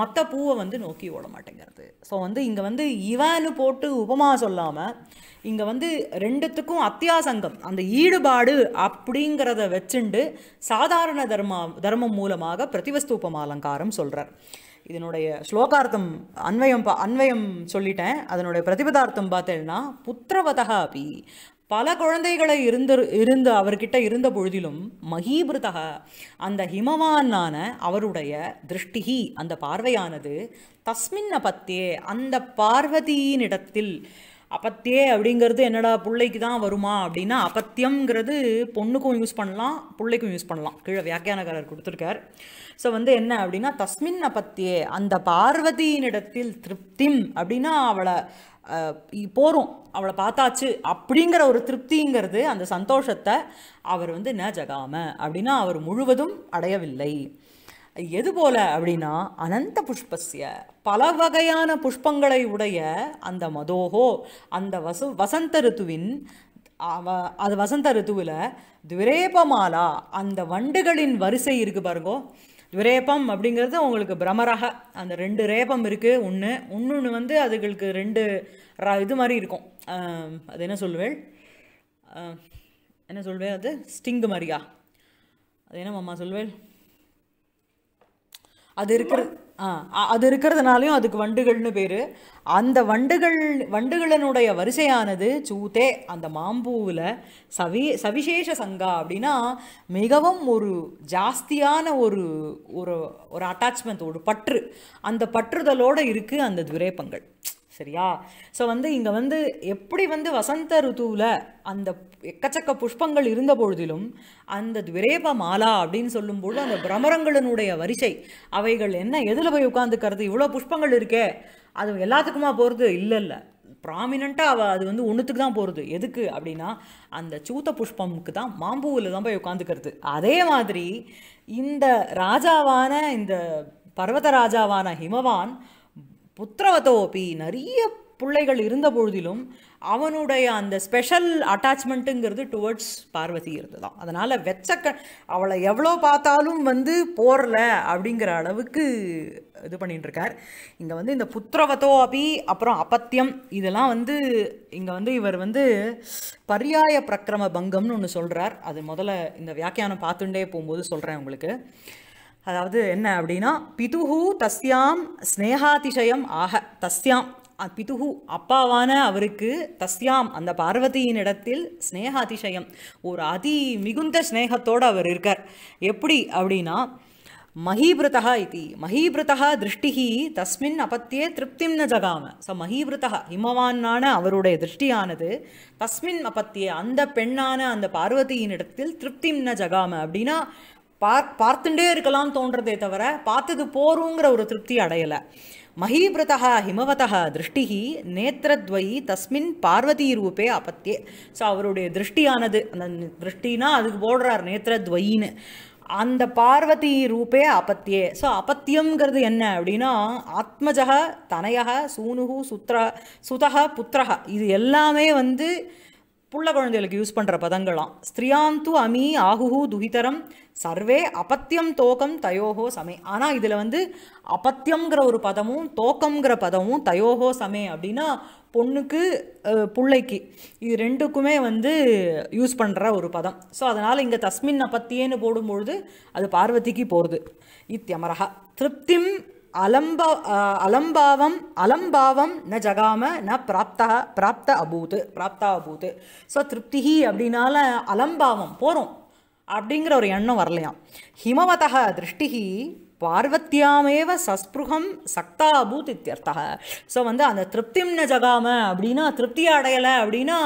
மற்ற பூவை வந்து நோக்கி ஓட மாட்டேங்கிறது ஸோ வந்து இங்கே வந்து இவனு போட்டு உபமா சொல்லாமல் இங்கே வந்து ரெண்டுத்துக்கும் அத்தியாசங்கம் அந்த ஈடுபாடு அப்படிங்கிறத வச்சுண்டு சாதாரண தர்மா தர்மம் மூலமாக பிரதிவஸ்தூபம் அலங்காரம் சொல்கிறார் இதனுடைய ஸ்லோகார்த்தம் அன்வயம் பா அன்வயம் சொல்லிட்டேன் அதனுடைய பிரதிபதார்த்தம் பார்த்தேன்னா புத்திரவதா அப்பி பல குழந்தைகளை இருந்து இருந்து அவர்கிட்ட இருந்த பொழுதிலும் மகீபிருதா அந்த ஹிமவானான அவருடைய திருஷ்டிகி அந்த பார்வையானது தஸ்மின் பத்தியே அந்த பார்வதியினிடத்தில் இடத்தில் அபத்தியே அப்படிங்கிறது என்னடா பிள்ளைக்கு தான் வருமா அப்படின்னா அபத்தியம்ங்கிறது பொண்ணுக்கும் யூஸ் பண்ணலாம் பிள்ளைக்கும் யூஸ் பண்ணலாம் கீழே வியாக்கியானக்காரர் கொடுத்துருக்கார் ஸோ வந்து என்ன அப்படின்னா தஸ்மின் அபத்தியே அந்த பார்வதியினிடத்தில் திருப்திம் அப்படின்னா அவளை போகிறோம் அவளை பார்த்தாச்சு அப்படிங்கிற ஒரு திருப்திங்கிறது அந்த சந்தோஷத்தை அவர் வந்து ந ஜகாம அப்படின்னா அவர் முழுவதும் அடையவில்லை எது போல அப்படின்னா அனந்த புஷ்பஸ்ய பல வகையான புஷ்பங்களை உடைய அந்த மதோகோ அந்த வசு வசந்த ரித்துவின் அவ அது வசந்த ரித்துவில் துவரேபமாலா அந்த வண்டுகளின் வரிசை இருக்குது பாருங்கோ துவரேபம் அப்படிங்கிறது உங்களுக்கு பிரமரக அந்த ரெண்டு ரேபம் இருக்குது ஒன்று ஒன்று வந்து அதுகளுக்கு ரெண்டு இது மாதிரி இருக்கும் அது என்ன சொல்லுவேள் என்ன சொல்வேன் அது ஸ்டிங்கு மாதிரியா அது என்ன மாமா சொல்வேள் அது இருக்கிற அது இருக்கிறதுனாலையும் அதுக்கு வண்டுகள்னு பேர் அந்த வண்டுகள் வண்டுகளினுடைய வரிசையானது சூத்தே அந்த மாம்பூவில் சவி சவிசேஷ சங்கா அப்படின்னா மிகவும் ஒரு ஜாஸ்தியான ஒரு ஒரு ஒரு அட்டாச்மெண்ட் ஒரு பற்று அந்த பற்றுதலோடு இருக்குது அந்த துரேப்பங்கள் சரியா ஸோ வந்து இங்கே வந்து எப்படி வந்து வசந்த ருத்துவில் அந்த எக்கச்சக்க புஷ்பங்கள் இருந்த பொழுதிலும் அந்த துவரேப மாலா அப்படின்னு சொல்லும்போது அந்த பிரமரங்களினுடைய வரிசை அவைகள் என்ன எதில் போய் உட்காந்துக்கிறது இவ்வளோ புஷ்பங்கள் இருக்கே அது எல்லாத்துக்குமா போகிறது இல்லை இல்லை ப்ராமினண்ட்டாக அவள் அது வந்து ஒன்றுத்துக்கு தான் போகிறது எதுக்கு அப்படின்னா அந்த சூத்த புஷ்பமுக்கு தான் மாம்பூவில் தான் போய் உட்காந்துக்கிறது அதே மாதிரி இந்த ராஜாவான இந்த பர்வத ராஜாவான ஹிமவான் புத்திரவதோபி நிறைய பிள்ளைகள் இருந்த பொழுதிலும் அவனுடைய அந்த ஸ்பெஷல் அட்டாச்மெண்ட்டுங்கிறது டுவர்ட்ஸ் பார்வதி இருந்து தான் அதனால் வெச்சக்க அவளை எவ்வளோ பார்த்தாலும் வந்து போரில் அப்படிங்கிற அளவுக்கு இது பண்ணிட்டுருக்கார் இங்கே வந்து இந்த புத்திரவதோ அபி அப்புறம் அபத்தியம் இதெல்லாம் வந்து இங்கே வந்து இவர் வந்து பரியாய பிரக்கிரம பங்கம்னு ஒன்று சொல்கிறார் அது முதல்ல இந்த வியாக்கியானம் பார்த்துட்டே போகும்போது சொல்கிறேன் உங்களுக்கு அதாவது என்ன அப்படின்னா பிதுஹு தஸ்யாம் ஸ்னேகாதிசயம் ஆக தஸ்யாம் பிதுகு அப்பாவான அவருக்கு தஸ்யாம் அந்த பார்வதியின் இடத்தில் ஸ்னேகாதிசயம் ஒரு அதி மிகுந்த ஸ்னேகத்தோடு அவர் இருக்கார் எப்படி அப்படின்னா மஹீபிருதா இது மஹீபிருதா திருஷ்டிஹி தஸ்மின் அபத்தியே திருப்திம் ந ஜகாம ஸோ மஹீபிருதா ஹிமவான்னான அவருடைய திருஷ்டியானது தஸ்மின் அபத்தியே அந்த பெண்ணான அந்த பார்வதியின் இடத்தில் திருப்திம் ந ஜகாம அப்படின்னா பார் பார்த்துட்டே இருக்கலாம் தோன்றதே தவிர பார்த்தது போருங்கிற ஒரு திருப்தி அடையலை மகீபிரதா ஹிமவதா திருஷ்டி நேத்திரத்வயி தஸ்மின் பார்வதி ரூபே அபத்தியே ஸோ அவருடைய திருஷ்டியானது அந்த திருஷ்டினா அதுக்கு போடுறார் நேத்திரத்வயின்னு அந்த பார்வதி ரூபே அபத்தியே ஸோ அபத்தியங்கிறது என்ன அப்படின்னா ஆத்மஜக தனயக சூனுகு சுத்ர சுதக புத்திரக இது எல்லாமே வந்து புள்ள குழந்தைகளுக்கு யூஸ் பண்ணுற பதங்களாம் ஸ்திரியாந்து அமி ஆகுஹு துகிதரம் சர்வே அபத்தியம் தோக்கம் தயோகோ சமே ஆனால் இதில் வந்து அபத்தியங்கிற ஒரு பதமும் தோக்கம்ங்கிற பதமும் தயோகோ சமே அப்படின்னா பொண்ணுக்கு பிள்ளைக்கு இது ரெண்டுக்குமே வந்து யூஸ் பண்ணுற ஒரு பதம் ஸோ அதனால் இங்கே தஸ்மின் அப்பத்தியேன்னு போடும்பொழுது அது பார்வதிக்கு போகிறது இத்தியமரகா திருப்திம் அலம்ப அலம்பாவம் அலம்பாவம் ந ஜகாம ந பிராப்தா பிராப்த அபூத்து பிராப்தா அபூத்து ஸோ திருப்திகி அப்படின்னால அலம்பாவம் போகிறோம் அப்படிங்கிற ஒரு எண்ணம் வரலையாம் ஹிமவதா திருஷ்டிகி பார்வத்தியாமேவ சஸ்பிருகம் சக்தா அபூத் இத்தியர்த்தா ஸோ வந்து அந்த திருப்திம்ன ஜகாம அப்படின்னா திருப்தி அடையலை அப்படின்னா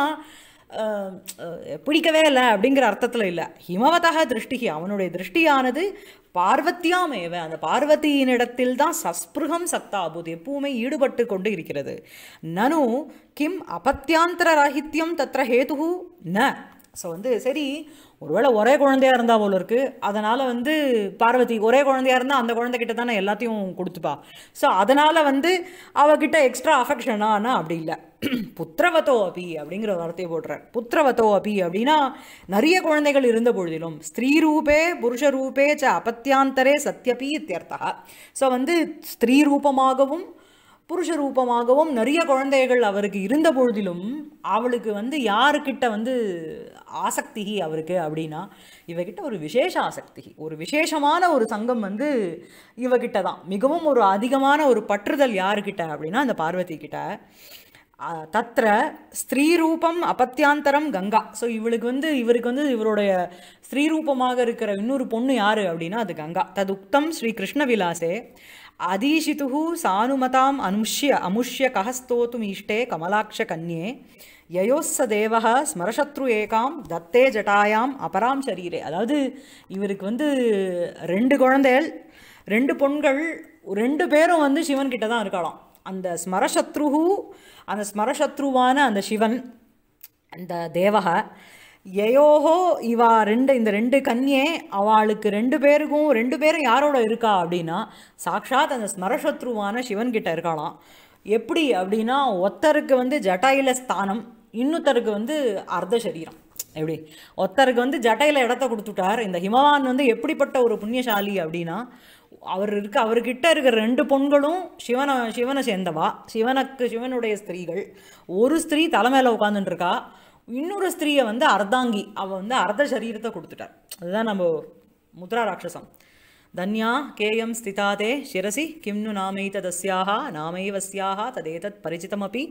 பிடிக்கவே இல்லை அப்படிங்கிற அர்த்தத்தில் இல்லை ஹிமவதாக திருஷ்டிகி அவனுடைய திருஷ்டியானது பார்வத்தியாமேவ அந்த பார்வதியினிடத்தில் தான் சஸ்பிருகம் சக்தாபூத் எப்பவுமே ஈடுபட்டு கொண்டு இருக்கிறது நனு கிம் அபத்தியாந்திர ராகித்யம் தத்திர ஹேது ந ஸோ வந்து சரி ஒருவேளை ஒரே குழந்தையாக இருந்தால் போல இருக்குது அதனால் வந்து பார்வதி ஒரே குழந்தையாக இருந்தால் அந்த குழந்தைகிட்ட தானே எல்லாத்தையும் கொடுத்துப்பா ஸோ அதனால் வந்து அவகிட்ட எக்ஸ்ட்ரா அஃபெக்ஷனானா அப்படி இல்லை புத்திரவத்தோ அபி அப்படிங்கிற வார்த்தையை போடுறார் புத்திரவத்தோ அபி அப்படின்னா நிறைய குழந்தைகள் இருந்த பொழுதிலும் ஸ்திரீ ரூபே புருஷ ரூபே ச அபத்தியாந்தரே சத்யபி இத்தியர்த்தா ஸோ வந்து ஸ்திரீ ரூபமாகவும் புருஷ ரூபமாகவும் நிறைய குழந்தைகள் அவருக்கு இருந்த பொழுதிலும் அவளுக்கு வந்து யாருக்கிட்ட வந்து ஆசக்தி அவருக்கு அப்படின்னா இவகிட்ட ஒரு விசேஷ ஆசக்தி ஒரு விசேஷமான ஒரு சங்கம் வந்து இவகிட்ட தான் மிகவும் ஒரு அதிகமான ஒரு பற்றுதல் யாருக்கிட்ட அப்படின்னா அந்த பார்வதி கிட்ட தத்திர ஸ்திரீ ரூபம் அபத்தியாந்தரம் கங்கா ஸோ இவளுக்கு வந்து இவருக்கு வந்து இவருடைய ஸ்ரீரூபமாக இருக்கிற இன்னொரு பொண்ணு யார் அப்படின்னா அது கங்கா ததுக்தம் ஸ்ரீ கிருஷ்ண விலாசே अधीशितुः சானுமதாம் அனுஷ்ய अमुष्य कः स्तोतुमीष्टे கன்யே யயோஸ்ஸ தேவ ஸ்மரசத்ரு ஏகாம் தத்தே ஜட்டாயாம் அபராம் சரீரே அதாவது இவருக்கு வந்து ரெண்டு குழந்தைகள் ரெண்டு பொண்கள் ரெண்டு பேரும் வந்து சிவன் தான் இருக்கலாம் அந்த ஸ்மரசத்ருஹூ அந்த ஸ்மரசத்ருவான அந்த சிவன் அந்த தேவகா எயோஹோ இவா ரெண்டு இந்த ரெண்டு கன்னியே அவளுக்கு ரெண்டு பேருக்கும் ரெண்டு பேரும் யாரோட இருக்கா அப்படின்னா சாக்ஷாத் அந்த ஸ்மரசத்ருவான சிவன்கிட்ட இருக்கலாம் எப்படி அப்படின்னா ஒத்தருக்கு வந்து ஜட்டாயில ஸ்தானம் இன்னொருத்தருக்கு வந்து அர்த்த சரீரம் எப்படி ஒத்தருக்கு வந்து ஜட்டையில் இடத்த கொடுத்துட்டார் இந்த ஹிமவான் வந்து எப்படிப்பட்ட ஒரு புண்ணியசாலி அப்படின்னா அவர் இருக்க அவர்கிட்ட இருக்கிற ரெண்டு பொண்களும் சிவனை சிவனை சேர்ந்தவா சிவனுக்கு சிவனுடைய ஸ்திரீகள் ஒரு ஸ்திரீ தலைமையில் உட்காந்துட்டுருக்கா இன்னொரு ஸ்திரீயை வந்து அர்த்தாங்கி அவள் வந்து அர்த்த சரீரத்தை கொடுத்துட்டார் அதுதான் நம்ம முத்ரா ராட்சசம் தன்யா கேயம் ஸ்திதாதே சிரசி கிம்னு நாமை ததஸ்யாக நாமைவசியாக ததேதத் பரிச்சிதமபி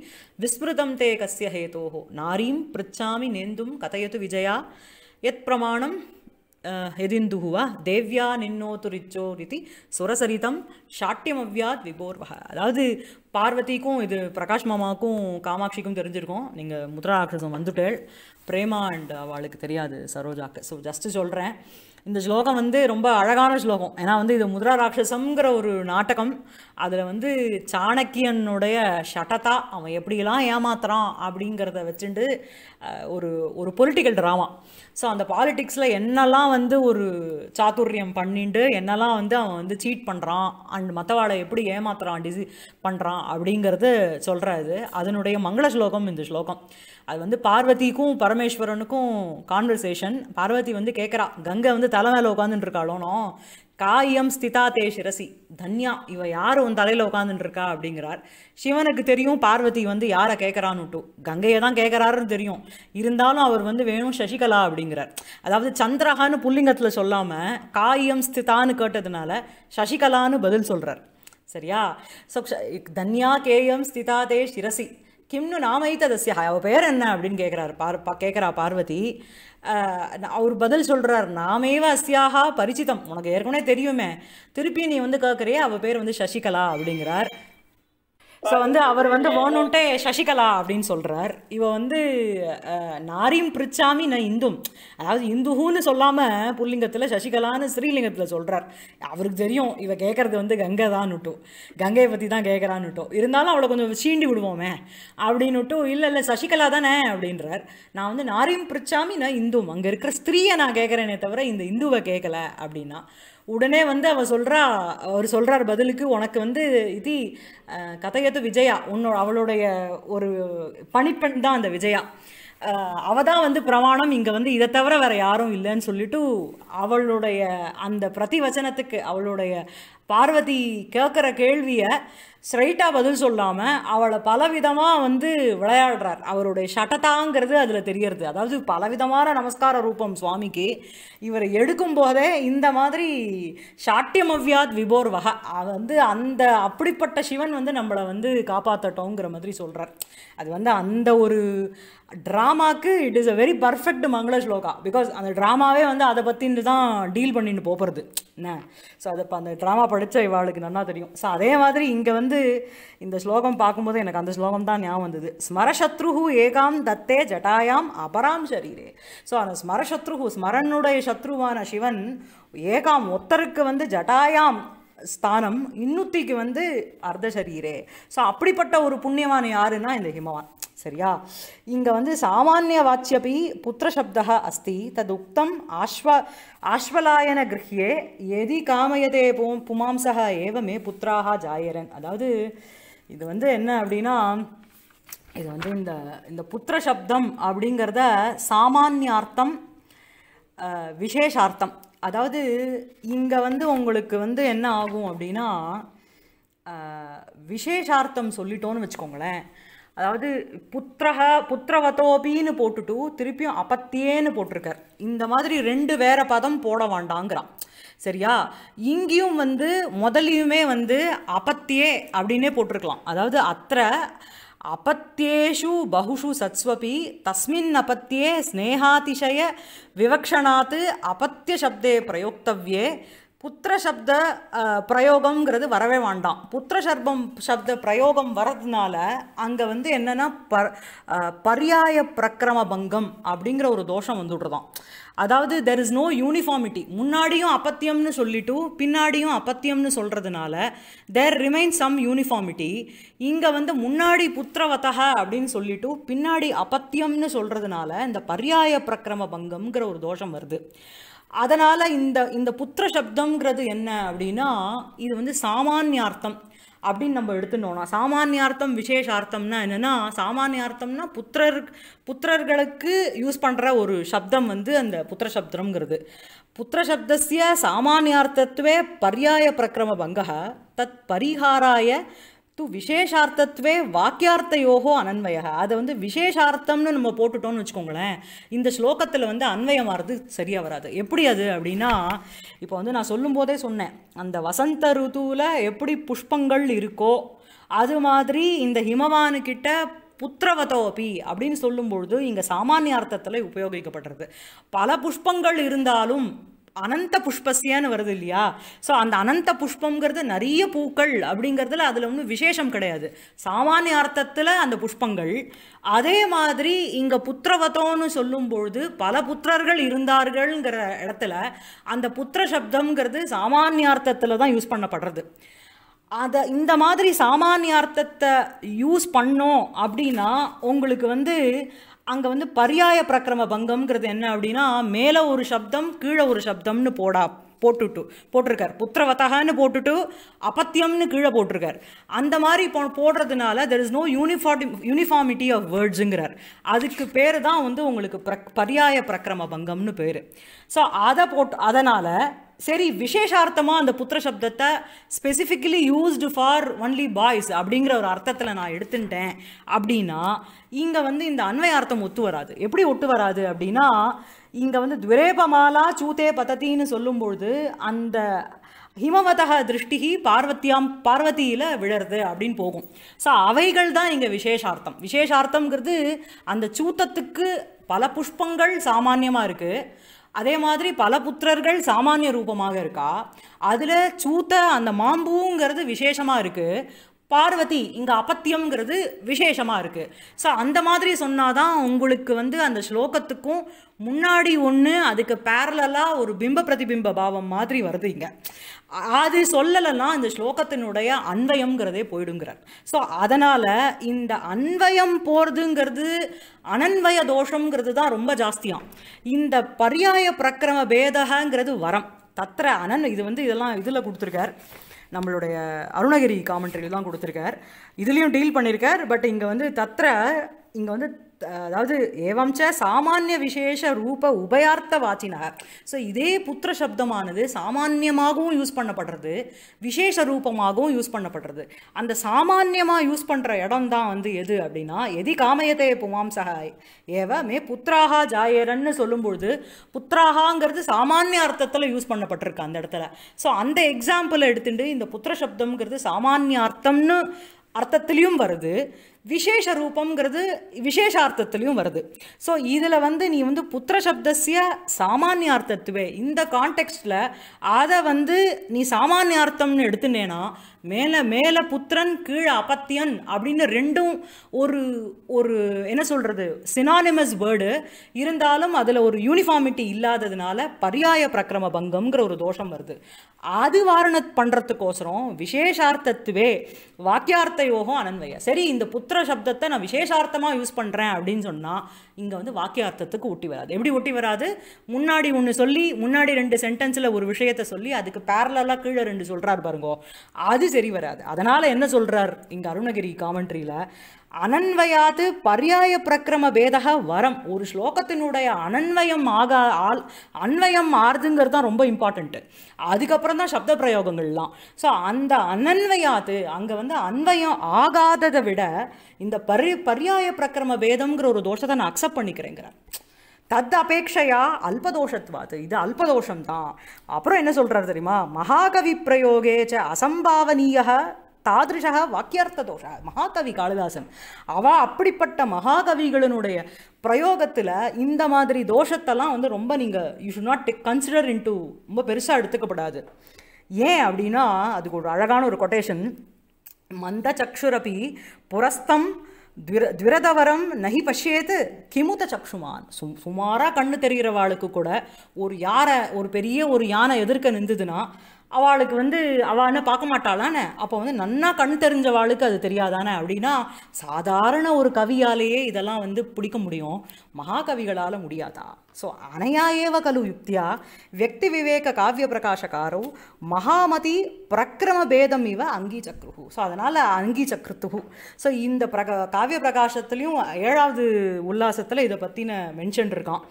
விஸ்மிருதம் தே கசிய ஹேதோ நாரீம் பிரிச்சாமி நேந்தும் கதையது விஜயா எத் பிரமாணம் எதிந்துகுவ தேவ்யா நின்னோதுரிச்சோர் இது சுரசரிதம் சாட்டியமவ்யாத் விபோர்வா அதாவது பார்வதிக்கும் இது பிரகாஷ் மாமாவுக்கும் காமாட்சிக்கும் தெரிஞ்சிருக்கும் நீங்கள் முத்ராட்சசம் வந்துட்டேள் பிரேமா அண்ட் அவளுக்கு தெரியாது சரோஜாக்கு ஸோ ஜஸ்ட்டு சொல்கிறேன் இந்த ஸ்லோகம் வந்து ரொம்ப அழகான ஸ்லோகம் ஏன்னா வந்து இது முதுரா ராட்சசங்கிற ஒரு நாட்டகம் அதில் வந்து சாணக்கியனுடைய ஷட்டத்தா அவன் எப்படியெல்லாம் ஏமாத்துறான் அப்படிங்கிறத வச்சுட்டு ஒரு ஒரு பொலிட்டிக்கல் ட்ராமா ஸோ அந்த பாலிட்டிக்ஸில் என்னெல்லாம் வந்து ஒரு சாத்துரியம் பண்ணிட்டு என்னெல்லாம் வந்து அவன் வந்து சீட் பண்ணுறான் அண்ட் மற்றவாளை எப்படி ஏமாத்துறான் டிசி பண்ணுறான் அப்படிங்கிறது சொல்கிறாரு அதனுடைய மங்கள ஸ்லோகம் இந்த ஸ்லோகம் அது வந்து பார்வதிக்கும் பரமேஸ்வரனுக்கும் கான்வர்சேஷன் பார்வதி வந்து கேட்குறா கங்கை வந்து தலை மேலே உட்காந்துட்டுருக்காளோனோ காயம் ஸ்திதா தே சிரசி தன்யா இவ யார் உன் தலையில் உட்காந்துட்டுருக்கா அப்படிங்கிறார் சிவனுக்கு தெரியும் பார்வதி வந்து யாரை கேட்குறான்னுட்டு கங்கையை தான் கேட்குறாருன்னு தெரியும் இருந்தாலும் அவர் வந்து வேணும் சசிகலா அப்படிங்கிறார் அதாவது சந்திரகான்னு புல்லிங்கத்தில் சொல்லாமல் காயம் ஸ்திதான்னு கேட்டதுனால சசிகலான்னு பதில் சொல்கிறார் சரியா ஸோ தன்யா கேயம் ஸ்திதா தே சிரசி கிம்னு நாமைத்த தசிய அவள் பேர் என்ன அப்படின்னு கேட்குறாரு பார் பா கேட்குறா பார்வதி அவர் பதில் சொல்கிறார் நாமேவ அஸ்யாகா பரிச்சிதம் உனக்கு ஏற்கனவே தெரியுமே திருப்பி நீ வந்து கேட்குறியே அவள் பேர் வந்து சசிகலா அப்படிங்கிறார் ஸோ வந்து அவர் வந்து வேணும்ட்டே சசிகலா அப்படின்னு சொல்கிறார் இவ வந்து நாரியும் பிரிச்சாமி நான் இந்தும் அதாவது இந்துஹூன்னு சொல்லாமல் புல்லிங்கத்தில் சசிகலான்னு ஸ்ரீலிங்கத்தில் சொல்கிறார் அவருக்கு தெரியும் இவ கேட்குறது வந்து கங்கை தான்னுட்டும் கங்கையை பற்றி தான் கேட்குறான்னுட்டும் இருந்தாலும் அவளை கொஞ்சம் சீண்டி விடுவோமே அப்படின்னுட்டும் இல்லை இல்லை சசிகலா தானே அப்படின்றார் நான் வந்து நாரியும் பிரிச்சாமி நான் இந்தும் அங்கே இருக்கிற ஸ்திரீயை நான் கேட்குறேனே தவிர இந்த இந்துவை கேட்கல அப்படின்னா உடனே வந்து அவள் சொல்கிறா அவர் சொல்கிறார் பதிலுக்கு உனக்கு வந்து இது கதையத்து விஜயா உன்னோட அவளுடைய ஒரு பணிப்பெண் தான் அந்த விஜயா அவ தான் வந்து பிரமாணம் இங்கே வந்து இதை தவிர வேறு யாரும் இல்லைன்னு சொல்லிட்டு அவளுடைய அந்த பிரதிவச்சனத்துக்கு அவளுடைய பார்வதி கேட்குற கேள்வியை ஸ்ட்ரைட்டாக பதில் சொல்லாமல் அவளை பலவிதமாக வந்து விளையாடுறார் அவருடைய ஷட்டதாங்கிறது அதில் தெரியறது அதாவது பலவிதமான நமஸ்கார ரூபம் சுவாமிக்கு இவர் எடுக்கும் போதே இந்த மாதிரி சாட்டியமவ்யாத் விபோர் வகை வந்து அந்த அப்படிப்பட்ட சிவன் வந்து நம்மளை வந்து காப்பாற்றட்டோங்கிற மாதிரி சொல்கிறார் அது வந்து அந்த ஒரு ட்ராமாக்கு it is a very perfect மங்கள ஸ்லோகா பிகாஸ் அந்த ட்ராமாவே வந்து அதை பற்றின்னு தான் டீல் பண்ணிட்டு போகிறது என்ன ஸோ அதை அந்த ட்ராமா படித்த இவாளுக்கு நல்லா தெரியும் ஸோ அதே மாதிரி இங்கே வந்து வந்து இந்த ஸ்லோகம் பார்க்கும்போது எனக்கு அந்த ஸ்லோகம் தான் ஞாபகம் வந்தது ஸ்மரசத்ருஹு ஏகாம் தத்தே ஜட்டாயாம் அபராம் சரீரே ஸோ அந்த ஸ்மரசத்ருஹு ஸ்மரனுடைய சத்ருவான சிவன் ஏகாம் ஒத்தருக்கு வந்து ஜட்டாயாம் ஸ்தானம் இன்னுத்திக்கு வந்து அர்த்த சரீரே ஸோ அப்படிப்பட்ட ஒரு புண்ணியவான் யாருன்னா இந்த ஹிமவான் சரியா இங்கே வந்து சாமானிய வாச்சியபி புத்திரசப்தா அஸ்தி தது உக்தம் ஆஸ்வ ஆஸ்வலாயன கிரகியே எதி காமயதே பு புமாம்சா ஏவமே புத்திராக ஜாயரன் அதாவது இது வந்து என்ன அப்படின்னா இது வந்து இந்த இந்த புத்திர சப்தம் அப்படிங்கிறத சாமானியார்த்தம் விசேஷார்த்தம் அதாவது இங்கே வந்து உங்களுக்கு வந்து என்ன ஆகும் அப்படின்னா விசேஷார்த்தம் சொல்லிட்டோன்னு வச்சுக்கோங்களேன் அதாவது புத்திரக புத்திரவதோபின்னு போட்டுட்டு திருப்பியும் அபத்தியேன்னு போட்டிருக்கார் இந்த மாதிரி ரெண்டு வேற பதம் போட வேண்டாங்கிறான் சரியா இங்கேயும் வந்து முதலியுமே வந்து அப்பத்தியே அப்படின்னே போட்டிருக்கலாம் அதாவது அத்த அபத்தியேஷு பகுஷு சத்ஸ்வபி தஸ்மின் அபத்தியே ஸ்னேகாதிசய விவக்ஷணாத்து அபத்திய சப்தே பிரயோக்தவ்யே புத்திர சப்த பிரயோகம்ங்கிறது வரவே வேண்டாம் புத்திர சர்பம் சப்த பிரயோகம் வரதுனால அங்கே வந்து என்னென்னா பர் பர்யாய பிரக்கிரம பங்கம் அப்படிங்கிற ஒரு தோஷம் தான் அதாவது தெர் இஸ் நோ யூனிஃபார்மிட்டி முன்னாடியும் அப்பத்தியம்னு சொல்லிட்டு பின்னாடியும் அப்பத்தியம்னு சொல்கிறதுனால தேர் ரிமைன் சம் யூனிஃபார்மிட்டி இங்கே வந்து முன்னாடி புத்திரவத்தக அப்படின்னு சொல்லிட்டு பின்னாடி அப்பத்தியம்னு சொல்கிறதுனால இந்த பர்யாய பிரக்கிரம பங்கம்ங்கிற ஒரு தோஷம் வருது அதனால் இந்த இந்த புத்திர சப்தங்கிறது என்ன அப்படின்னா இது வந்து சாமானியார்த்தம் அப்படின்னு நம்ம எடுத்துனோம்னா சாமானியார்த்தம் விசேஷார்த்தம்னா என்னென்னா சாமானியார்த்தம்னா புத்திரர் புத்திரர்களுக்கு யூஸ் பண்ணுற ஒரு சப்தம் வந்து அந்த புத்திர சப்தம்ங்கிறது புத்திர சப்தசிய சாமானியார்த்தத்துவே பர்யாய பிரக்கிரம பங்கக தத் பரிகாராய ஸோ வாக்கியார்த்த யோகோ அனன்வய அதை வந்து விசேஷார்த்தம்னு நம்ம போட்டுட்டோம்னு வச்சுக்கோங்களேன் இந்த ஸ்லோகத்தில் வந்து அன்வயம் அன்வயமாகிறது சரியாக வராது எப்படி அது அப்படின்னா இப்போ வந்து நான் சொல்லும்போதே சொன்னேன் அந்த வசந்த ருதுவில் எப்படி புஷ்பங்கள் இருக்கோ அது மாதிரி இந்த ஹிமவானுக்கிட்ட புத்திரவதோபி அப்படின்னு சொல்லும்பொழுது இங்கே சாமானிய அர்த்தத்தில் உபயோகிக்கப்படுறது பல புஷ்பங்கள் இருந்தாலும் அனந்த புஷ்பஸ்யான்னு வருது இல்லையா ஸோ அந்த அனந்த புஷ்பங்கிறது நிறைய பூக்கள் அப்படிங்கிறதுல அதில் ஒன்றும் விசேஷம் கிடையாது சாமானிய அர்த்தத்தில் அந்த புஷ்பங்கள் அதே மாதிரி இங்கே புத்திரவதோன்னு சொல்லும்பொழுது பல புத்திரர்கள் இருந்தார்கள்ங்கிற இடத்துல அந்த புத்திர சப்தம்ங்கிறது சாமானியார்த்தத்தில் தான் யூஸ் பண்ணப்படுறது அதை இந்த மாதிரி சாமானியார்த்தத்தை யூஸ் பண்ணோம் அப்படின்னா உங்களுக்கு வந்து அங்கே வந்து பரியாய பிரக்கிரம பங்கம்ங்கிறது என்ன அப்படின்னா மேலே ஒரு சப்தம் கீழே ஒரு சப்தம்னு போடா போட்டுட்டு போட்டிருக்கார் புத்திரவத்தகன்னு போட்டுட்டு அபத்தியம்னு கீழே போட்டிருக்கார் அந்த மாதிரி இப்போ போடுறதுனால there is no uniformity uniformity of வேர்ட்ஸுங்கிறார் அதுக்கு பேர் தான் வந்து உங்களுக்கு பிர பரியாய பிரக்கிரம பங்கம்னு பேர் ஸோ அதை போட்டு அதனால் சரி விசேஷார்த்தமாக அந்த புத்திர சப்தத்தை specifically used for only boys அப்படிங்கிற ஒரு அர்த்தத்தில் நான் எடுத்துட்டேன் அப்படின்னா இங்கே வந்து இந்த அன்வயார்த்தம் ஒத்து வராது எப்படி ஒட்டு வராது அப்படின்னா இங்கே வந்து துரேபமாலா சூத்தே பதத்தின்னு சொல்லும்பொழுது அந்த ஹிமவதக திருஷ்டிகி பார்வத்தியாம் பார்வதியில் விழருது அப்படின்னு போகும் ஸோ அவைகள் தான் இங்கே விசேஷார்த்தம் விசேஷார்த்தங்கிறது அந்த சூத்தத்துக்கு பல புஷ்பங்கள் சாமானியமாக இருக்குது அதே மாதிரி பல புத்திரர்கள் சாமானிய ரூபமாக இருக்கா அதில் சூத்த அந்த மாம்பூங்கிறது விசேஷமாக இருக்குது பார்வதி இங்கே அபத்தியம்ங்கிறது விசேஷமாக இருக்குது ஸோ அந்த மாதிரி சொன்னாதான் உங்களுக்கு வந்து அந்த ஸ்லோகத்துக்கும் முன்னாடி ஒன்று அதுக்கு பேரலாக ஒரு பிம்ப பிரதிபிம்ப பாவம் மாதிரி வருது இங்கே அது சொல்லலைன்னா இந்த ஸ்லோகத்தினுடைய அன்வயம்ங்கிறதே போயிடுங்கிறார் ஸோ அதனால் இந்த அன்வயம் போகிறதுங்கிறது அனன்வய தோஷங்கிறது தான் ரொம்ப ஜாஸ்தியாம் இந்த பரியாய பிரக்கிரம பேதகங்கிறது வரம் தத்திர அனன் இது வந்து இதெல்லாம் இதில் கொடுத்துருக்கார் நம்மளுடைய அருணகிரி காமெண்ட்ரியில் தான் கொடுத்துருக்கார் இதுலேயும் டீல் பண்ணியிருக்கார் பட் இங்கே வந்து தத்திர இங்கே வந்து அதாவது ஏவம்ச சாமானிய விசேஷ ரூப உபயார்த்த வாச்சினா ஸோ இதே புத்திர சப்தமானது சாமானியமாகவும் யூஸ் பண்ணப்படுறது விசேஷ ரூபமாகவும் யூஸ் பண்ணப்படுறது அந்த சாமானியமாக யூஸ் பண்ணுற இடம் தான் வந்து எது அப்படின்னா எதி காமயத்தை புமாம்சக ஏவமே மே புத்திராகா ஜாயரன்னு சொல்லும்பொழுது புத்திராகாங்கிறது சாமானிய அர்த்தத்தில் யூஸ் பண்ணப்பட்டிருக்கு அந்த இடத்துல ஸோ அந்த எக்ஸாம்பிளை எடுத்துட்டு இந்த புத்திர சப்தம்ங்கிறது சாமானிய அர்த்தம்னு அர்த்தத்துலேயும் வருது விசேஷ ரூபங்கிறது விசேஷார்த்தத்துலேயும் வருது ஸோ இதில் வந்து நீ வந்து புத்திர சப்தசிய சாமானியார்த்தத்துவே இந்த கான்டெக்ஸ்டில் அதை வந்து நீ சாமானியார்த்தம்னு எடுத்துனேன்னா மேலே மேலே புத்திரன் கீழே அபத்தியன் அப்படின்னு ரெண்டும் ஒரு ஒரு என்ன சொல்கிறது சினானிமஸ் வேர்டு இருந்தாலும் அதில் ஒரு யூனிஃபார்மிட்டி இல்லாததுனால பரியாய பிரக்கிரம பங்கம்ங்கிற ஒரு தோஷம் வருது அது வாரண பண்ணுறதுக்கோசரம் விசேஷார்த்தத்துவே வாக்கியார்த்த யோகம் அனன்வய சரி இந்த புத்திர புத்திர சப்தத்தை நான் விசேஷார்த்தமாக யூஸ் பண்ணுறேன் அப்படின்னு சொன்னால் இங்கே வந்து வாக்கியார்த்தத்துக்கு ஒட்டி வராது எப்படி ஒட்டி வராது முன்னாடி ஒன்று சொல்லி முன்னாடி ரெண்டு சென்டென்ஸில் ஒரு விஷயத்தை சொல்லி அதுக்கு பேரலாக கீழே ரெண்டு சொல்கிறார் பாருங்கோ அது சரி வராது அதனால் என்ன சொல்கிறார் இங்கே அருணகிரி காமெண்ட்ரியில் அனன்வயாது பரியாய பிரக்கிரம பேதக வரம் ஒரு ஸ்லோகத்தினுடைய அனன்வயம் ஆக ஆல் அன்வயம் ஆறுதுங்கிறது தான் ரொம்ப இம்பார்ட்டண்ட்டு அதுக்கப்புறம் தான் சப்த பிரயோகங்கள்லாம் ஸோ அந்த அனன்வயாது அங்கே வந்து அன்வயம் ஆகாததை விட இந்த பரி பரியாய பிரக்கிரம பேதம்ங்கிற ஒரு தோஷத்தை நான் அக்செப்ட் பண்ணிக்கிறேங்கிற தத் அபேட்சையா அல்பதோஷத்வாது இது அல்பதோஷம் தான் அப்புறம் என்ன சொல்கிறார் தெரியுமா மகாகவி பிரயோகேச்ச அசம்பாவனீய தாதிருஷக வாக்கியார்த்த தோஷ மகாகவி காளிதாசன் அவ அப்படிப்பட்ட மகாகவிகளினுடைய பிரயோகத்தில் இந்த மாதிரி தோஷத்தெல்லாம் வந்து ரொம்ப நீங்கள் you should not consider in to ரொம்ப பெருசாக எடுத்துக்கப்படாது ஏன் அப்படின்னா அதுக்கு ஒரு அழகான ஒரு கொட்டேஷன் மந்த சக்ஷுரபி புரஸ்தம் துவிரதவரம் நகி பஷேது கிமுத சக்ஷுமான் சு சுமாராக கண்ணு தெரிகிறவாளுக்கு கூட ஒரு யாரை ஒரு பெரிய ஒரு யானை எதிர்க்க நின்றுதுன்னா அவளுக்கு வந்து அவள்னு பார்க்க மாட்டாளானே அப்போ வந்து நன்னா கண் தெரிஞ்சவாளுக்கு அது தெரியாதானே அப்படின்னா சாதாரண ஒரு கவியாலேயே இதெல்லாம் வந்து பிடிக்க முடியும் மகாகவிகளால் முடியாதா ஸோ அனையா ஏவ கலு யுக்தியா வெக்தி விவேக காவிய பிரகாஷக்காரோ மகாமதி பிரக்கிரம பேதம் இவ அங்கி சக்ருஹு ஸோ அதனால் அங்கி சக்ருத்துகு ஸோ இந்த பிரக காவிய பிரகாஷத்துலேயும் ஏழாவது உல்லாசத்தில் இதை பற்றின மென்ஷன் இருக்கான்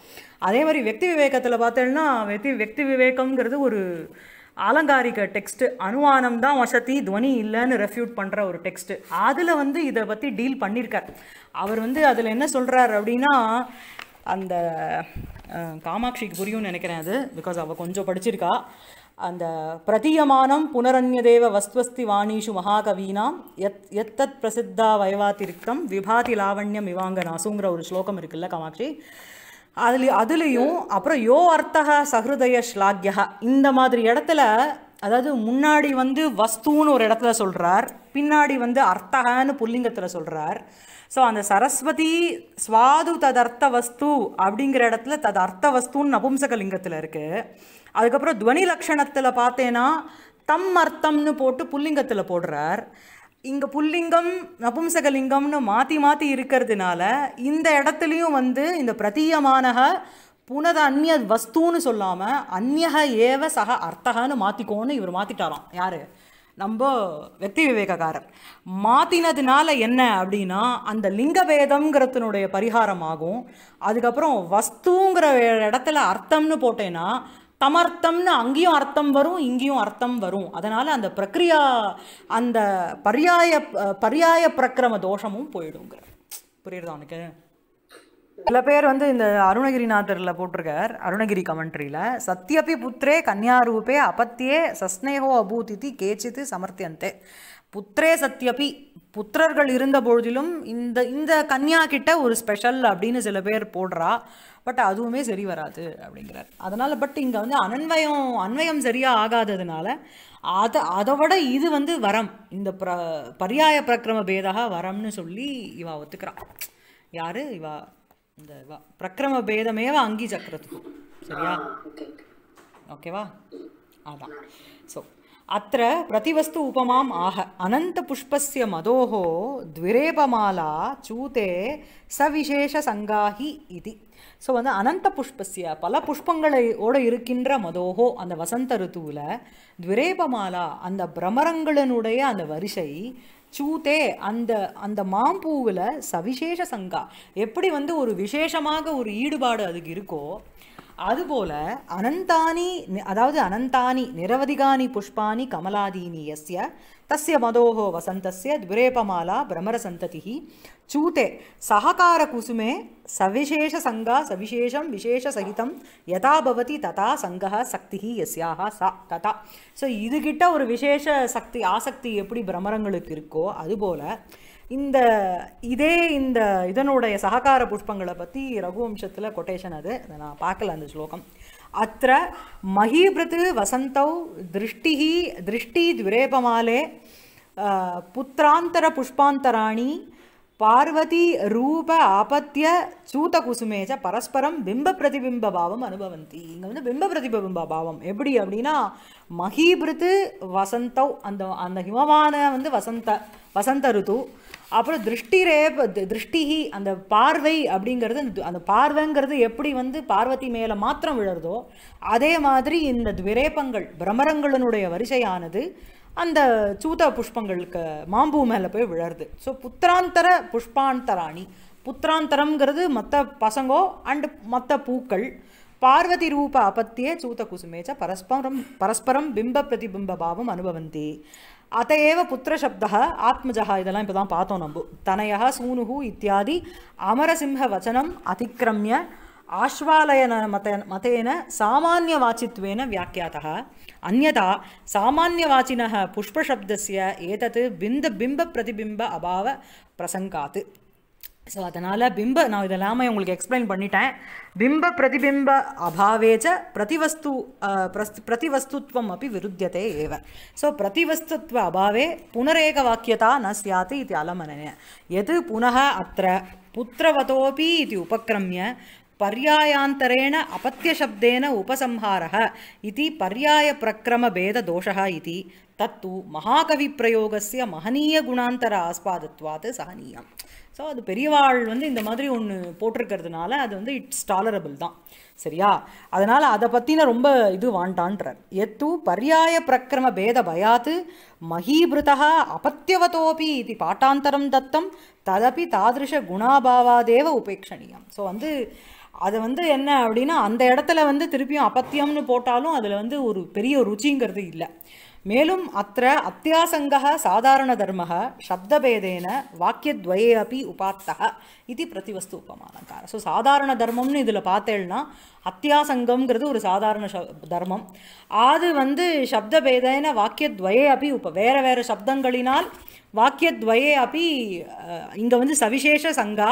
அதே மாதிரி வெக்தி விவேகத்தில் பார்த்தேன்னா வெக்தி வெக்தி விவேகம்ங்கிறது ஒரு அலங்காரிக டெக்ஸ்ட்டு அனுமானம் தான் வசதி துவனி இல்லைன்னு ரெஃப்யூட் பண்ணுற ஒரு டெக்ஸ்ட்டு அதில் வந்து இதை பற்றி டீல் பண்ணியிருக்கார் அவர் வந்து அதில் என்ன சொல்கிறார் அப்படின்னா அந்த காமாட்சிக்கு புரியும்னு நினைக்கிறேன் அது பிகாஸ் அவள் கொஞ்சம் படிச்சிருக்கா அந்த பிரதீயமானம் புனரன்யதேவ வஸ்வஸ்தி வாணிஷு மகாகவீனாம் எத் எத்தத் பிரசித்தா வயவாத்திருக்கம் விபாதி லாவண்யம் இவாங்க நாசுங்கிற ஒரு ஸ்லோகம் இருக்குல்ல காமாட்சி அதுல அதுலேயும் அப்புறம் யோ அர்த்தக சஹிருதய ஸ்லாக்யா இந்த மாதிரி இடத்துல அதாவது முன்னாடி வந்து வஸ்துன்னு ஒரு இடத்துல சொல்கிறார் பின்னாடி வந்து அர்த்தகான்னு புல்லிங்கத்தில் சொல்கிறார் ஸோ அந்த சரஸ்வதி சுவாது தது அர்த்த வஸ்து அப்படிங்கிற இடத்துல தது அர்த்த வஸ்துன்னு நபும்சகலிங்கத்தில் இருக்குது அதுக்கப்புறம் துவனி லக்ஷணத்தில் பார்த்தேன்னா தம் அர்த்தம்னு போட்டு புல்லிங்கத்தில் போடுறார் இங்கே புல்லிங்கம் நபும்சகலிங்கம்னு மாற்றி மாற்றி இருக்கிறதுனால இந்த இடத்துலையும் வந்து இந்த பிரதீயமானக புனத அந்நிய வஸ்துன்னு சொல்லாமல் அந்நக ஏவ சக அர்த்தகன்னு மாற்றிக்கோன்னு இவர் மாற்றிட்டாராம் யார் நம்ம வெக்தி விவேகக்காரர் மாற்றினதுனால என்ன அப்படின்னா அந்த லிங்க பேதம்ங்கிறதுனுடைய பரிகாரம் ஆகும் அதுக்கப்புறம் வஸ்துங்கிற இடத்துல அர்த்தம்னு போட்டேன்னா தமர்த்தம்னு அங்கேயும் அர்த்தம் வரும் இங்கேயும் அர்த்தம் வரும் அதனால் அந்த பிரக்ரியா அந்த பர்யாய பரியாய பிரக்கிரம தோஷமும் போயிடுங்கிற புரியுறதா உனக்கு சில பேர் வந்து இந்த அருணகிரிநாதரில் போட்டிருக்கார் அருணகிரி கமெண்ட்ரியில் சத்தியப்பி புத்திரே கன்னியாரூபே அபத்தியே சஸ்னேகோ அபூதித்தி கேச்சித்து சமர்த்தியந்தே புத்திரே சத்யபி புத்திரர்கள் இருந்த பொழுதிலும் இந்த இந்த கன்யா கிட்ட ஒரு ஸ்பெஷல் அப்படின்னு சில பேர் போடுறா பட் அதுவுமே சரி வராது அப்படிங்கிறார் அதனால் பட் இங்கே வந்து அனன்வயம் அன்வயம் சரியாக ஆகாததுனால அதை அதை விட இது வந்து வரம் இந்த ப்ர பரியாய பிரக்கிரம பேதாக வரம்னு சொல்லி இவா ஒத்துக்கிறாள் யார் இவா இந்த இவா பிரக்கிரம பேதமேவ அங்கி சக்கரத்துக்கும் சரியா ஓகேவா அதான் ஸோ அத்த பிரதிவஸ்து உபமாம் ஆக புஷ்பஸ்ய மதோஹோ த்விரேபமாலா சூதே சங்காஹி இது ஸோ வந்து அனந்த புஷ்பஸ்ய பல புஷ்பங்களோடு இருக்கின்ற மதோகோ அந்த வசந்த ருத்துவில் துவரேபமாலா அந்த பிரமரங்களினுடைய அந்த வரிசை சூத்தே அந்த அந்த மாம்பூவில் சவிசேஷ சங்கா எப்படி வந்து ஒரு விசேஷமாக ஒரு ஈடுபாடு அதுக்கு இருக்கோ அதுபோல அனந்தானி அதாவது அனந்தானி நிரவதிகானி புஷ்பானி கமலாதீனி எஸ்ய தஸ்ய மதோகோ வசந்தசிய துரேபமாலா பிரமர சந்ததி சூத்தே சககார குசுமே சவிசேஷ சங்கா சவிசேஷம் விசேஷ சகிதம் யதா பவதி ததா சங்கா சக்தி எஸ்யாக ச ததா ஸோ இதுகிட்ட ஒரு விசேஷ சக்தி ஆசக்தி எப்படி பிரமரங்களுக்கு இருக்கோ அதுபோல் இந்த இதே இந்த இதனுடைய சககார புஷ்பங்களை பற்றி ரகுவம்சத்தில் கொட்டேஷன் அது அதை நான் பார்க்கல அந்த ஸ்லோகம் அத்த மஹீபிருத் வசந்தௌ திருஷ்டி திருஷ்டி துரேபமாலே புத்திராந்தர புஷ்பாந்தராணி பார்வதி ரூப ஆபத்திய சூத்த குசுமேஜ பரஸ்பரம் பிம்ப பிரதிபிம்ப பாவம் அனுபவந்தி இங்கே வந்து பிம்ப பிரதிபிம்ப பாவம் எப்படி அப்படின்னா மஹீபிருத்து வசந்தௌ அந்த அந்த ஹிமமான வந்து வசந்த வசந்த ருத்து அப்புறம் திருஷ்டிரே திருஷ்டிஹி அந்த பார்வை அப்படிங்கிறது அந்த பார்வைங்கிறது எப்படி வந்து பார்வதி மேலே மாத்திரம் விழறதோ அதே மாதிரி இந்த துவிரேபங்கள் பிரமரங்களினுடைய வரிசையானது அந்த சூத புஷ்பங்களுக்கு மாம்பூ மேலே போய் விழருது ஸோ புத்திராந்தர புஷ்பாந்தராணி புத்திராந்தரம்ங்கிறது மற்ற பசங்கோ அண்டு மற்ற பூக்கள் பார்வதி ரூப அபத்தியே சூத குசுமேச்ச பரஸ்பரம் பரஸ்பரம் பிம்ப பிரதிபிம்ப பாவம் அனுபவந்தே அத்தையவ புத்திரசப்த ஆத்மஜா இதெல்லாம் இப்போ தான் பார்த்தோம் நம்ம தனையா சூனுகு இத்தியாதி அமரசிம்ஹ வச்சனம் அதிக்கிரமிய ஆஷ்வாலயன மத மதேன சாமானிய வாச்சித்வேன வியாக்கியாதா அந்நதா சாமானிய வாச்சின புஷ்பசப்தஸ்ய ஏதத்து பிந்த பிம்ப பிரதிபிம்ப அபாவ பிரசங்காத்து ஸோ அதனால் பிம்ப நான் இதெல்லாமே உங்களுக்கு எக்ஸ்பிளைன் பண்ணிட்டேன் பிம்ப பிரதிபிம்ப அபாவேஜ பிரதிவஸ்து பிரதிவஸ்துத்வம் அப்படி விருத்தியதே ஏவ ஸோ பிரதிவஸ்துத்வ அபாவே புனரேக வாக்கியதா ந சியாத்து இது அலமனன எது புனக அத்த புத்திரவதோபி இது உபக்கிரமிய அபத்தியசப்தேன இது पर्यायान्तरेण பேத उपसंहारः இது தத்து மகாகவி பிரயோகசிய மகனீய குணாந்தர आस्पादत्वात् सहनीयम् ஸோ அது பெரியவாள் வந்து இந்த மாதிரி ஒன்று போட்டிருக்கிறதுனால அது வந்து இட்ஸ் டாலரபிள் தான் சரியா அதனால் அதை பற்றின ரொம்ப இது வாண்டான்றார் எத்து பர்யாய பிரக்கிரம பேத பயாத்து மகீபிருதா அபத்தியவதோபி இது பாட்டாந்தரம் தத்தம் ததப்பி தாதிருஷ குணாபாவாதேவ உபேட்சணியம் ஸோ வந்து அது வந்து என்ன அப்படின்னா அந்த இடத்துல வந்து திருப்பியும் அபத்தியம்னு போட்டாலும் அதில் வந்து ஒரு பெரிய ருச்சிங்கிறது இல்லை மேலும் அத்த அத்தியாசங்க சாதாரண தர்ம சப்தபேதேன வாக்கியத்வயே அப்படி உபாத்தக இது பிரதிவஸ்து உபமானங்கார ஸோ சாதாரண தர்மம்னு இதில் பார்த்தேன்னா அத்தியாசங்கிறது ஒரு சாதாரண தர்மம் அது வந்து சப்தபேதேன வாக்கியத்வயே அப்படி உப வேறு வேறு சப்தங்களினால் வாக்கியத்வயே அப்படி இங்கே வந்து சவிசேஷ சங்கா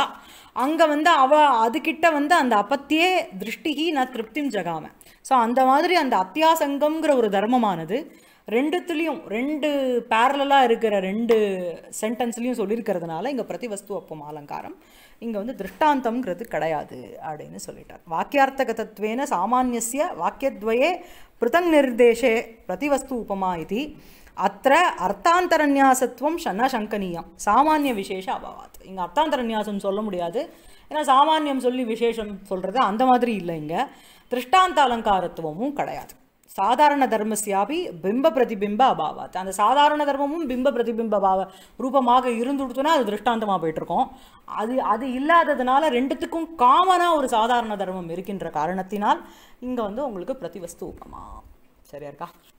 அங்கே வந்து அவ அதுக்கிட்ட வந்து அந்த அப்பத்தியே திருஷ்டிகி நான் திருப்தியும் ஜகாமல் ஸோ அந்த மாதிரி அந்த அத்தியாசங்கம்ங்கிற ஒரு தர்மமானது ரெண்டுத்துலேயும் ரெண்டு பேரலாக இருக்கிற ரெண்டு சென்டென்ஸ்லையும் சொல்லியிருக்கிறதுனால இங்கே வஸ்து அப்பம் அலங்காரம் இங்கே வந்து திருஷ்டாந்தம்ங்கிறது கிடையாது அப்படின்னு சொல்லிட்டார் வாக்கியார்த்தக தத்துவேன சாமானியசிய வாக்கியத்வயே பிருதங் பிரதி வஸ்து உபமா இது அத்த அர்த்தாந்தரநியாசத்துவம் சன்னா சங்கனீயம் சாமானிய விசேஷ அபவாத் இங்கே அர்த்தாந்தரநியாசம் சொல்ல முடியாது ஏன்னா சாமானியம் சொல்லி விசேஷம் சொல்கிறது அந்த மாதிரி இல்லை இங்கே திருஷ்டாந்த அலங்காரத்துவமும் கிடையாது சாதாரண தர்மஸ்யாபி பிம்ப பிரதிபிம்ப அபாவாத் அந்த சாதாரண தர்மமும் பிம்ப பிரதிபிம்ப பாவ ரூபமாக இருந்துடுத்துனா அது திருஷ்டாந்தமாக இருக்கோம் அது அது இல்லாததுனால ரெண்டுத்துக்கும் காமனாக ஒரு சாதாரண தர்மம் இருக்கின்ற காரணத்தினால் இங்கே வந்து உங்களுக்கு பிரதிவஸ்து உபமா சரியா இருக்கா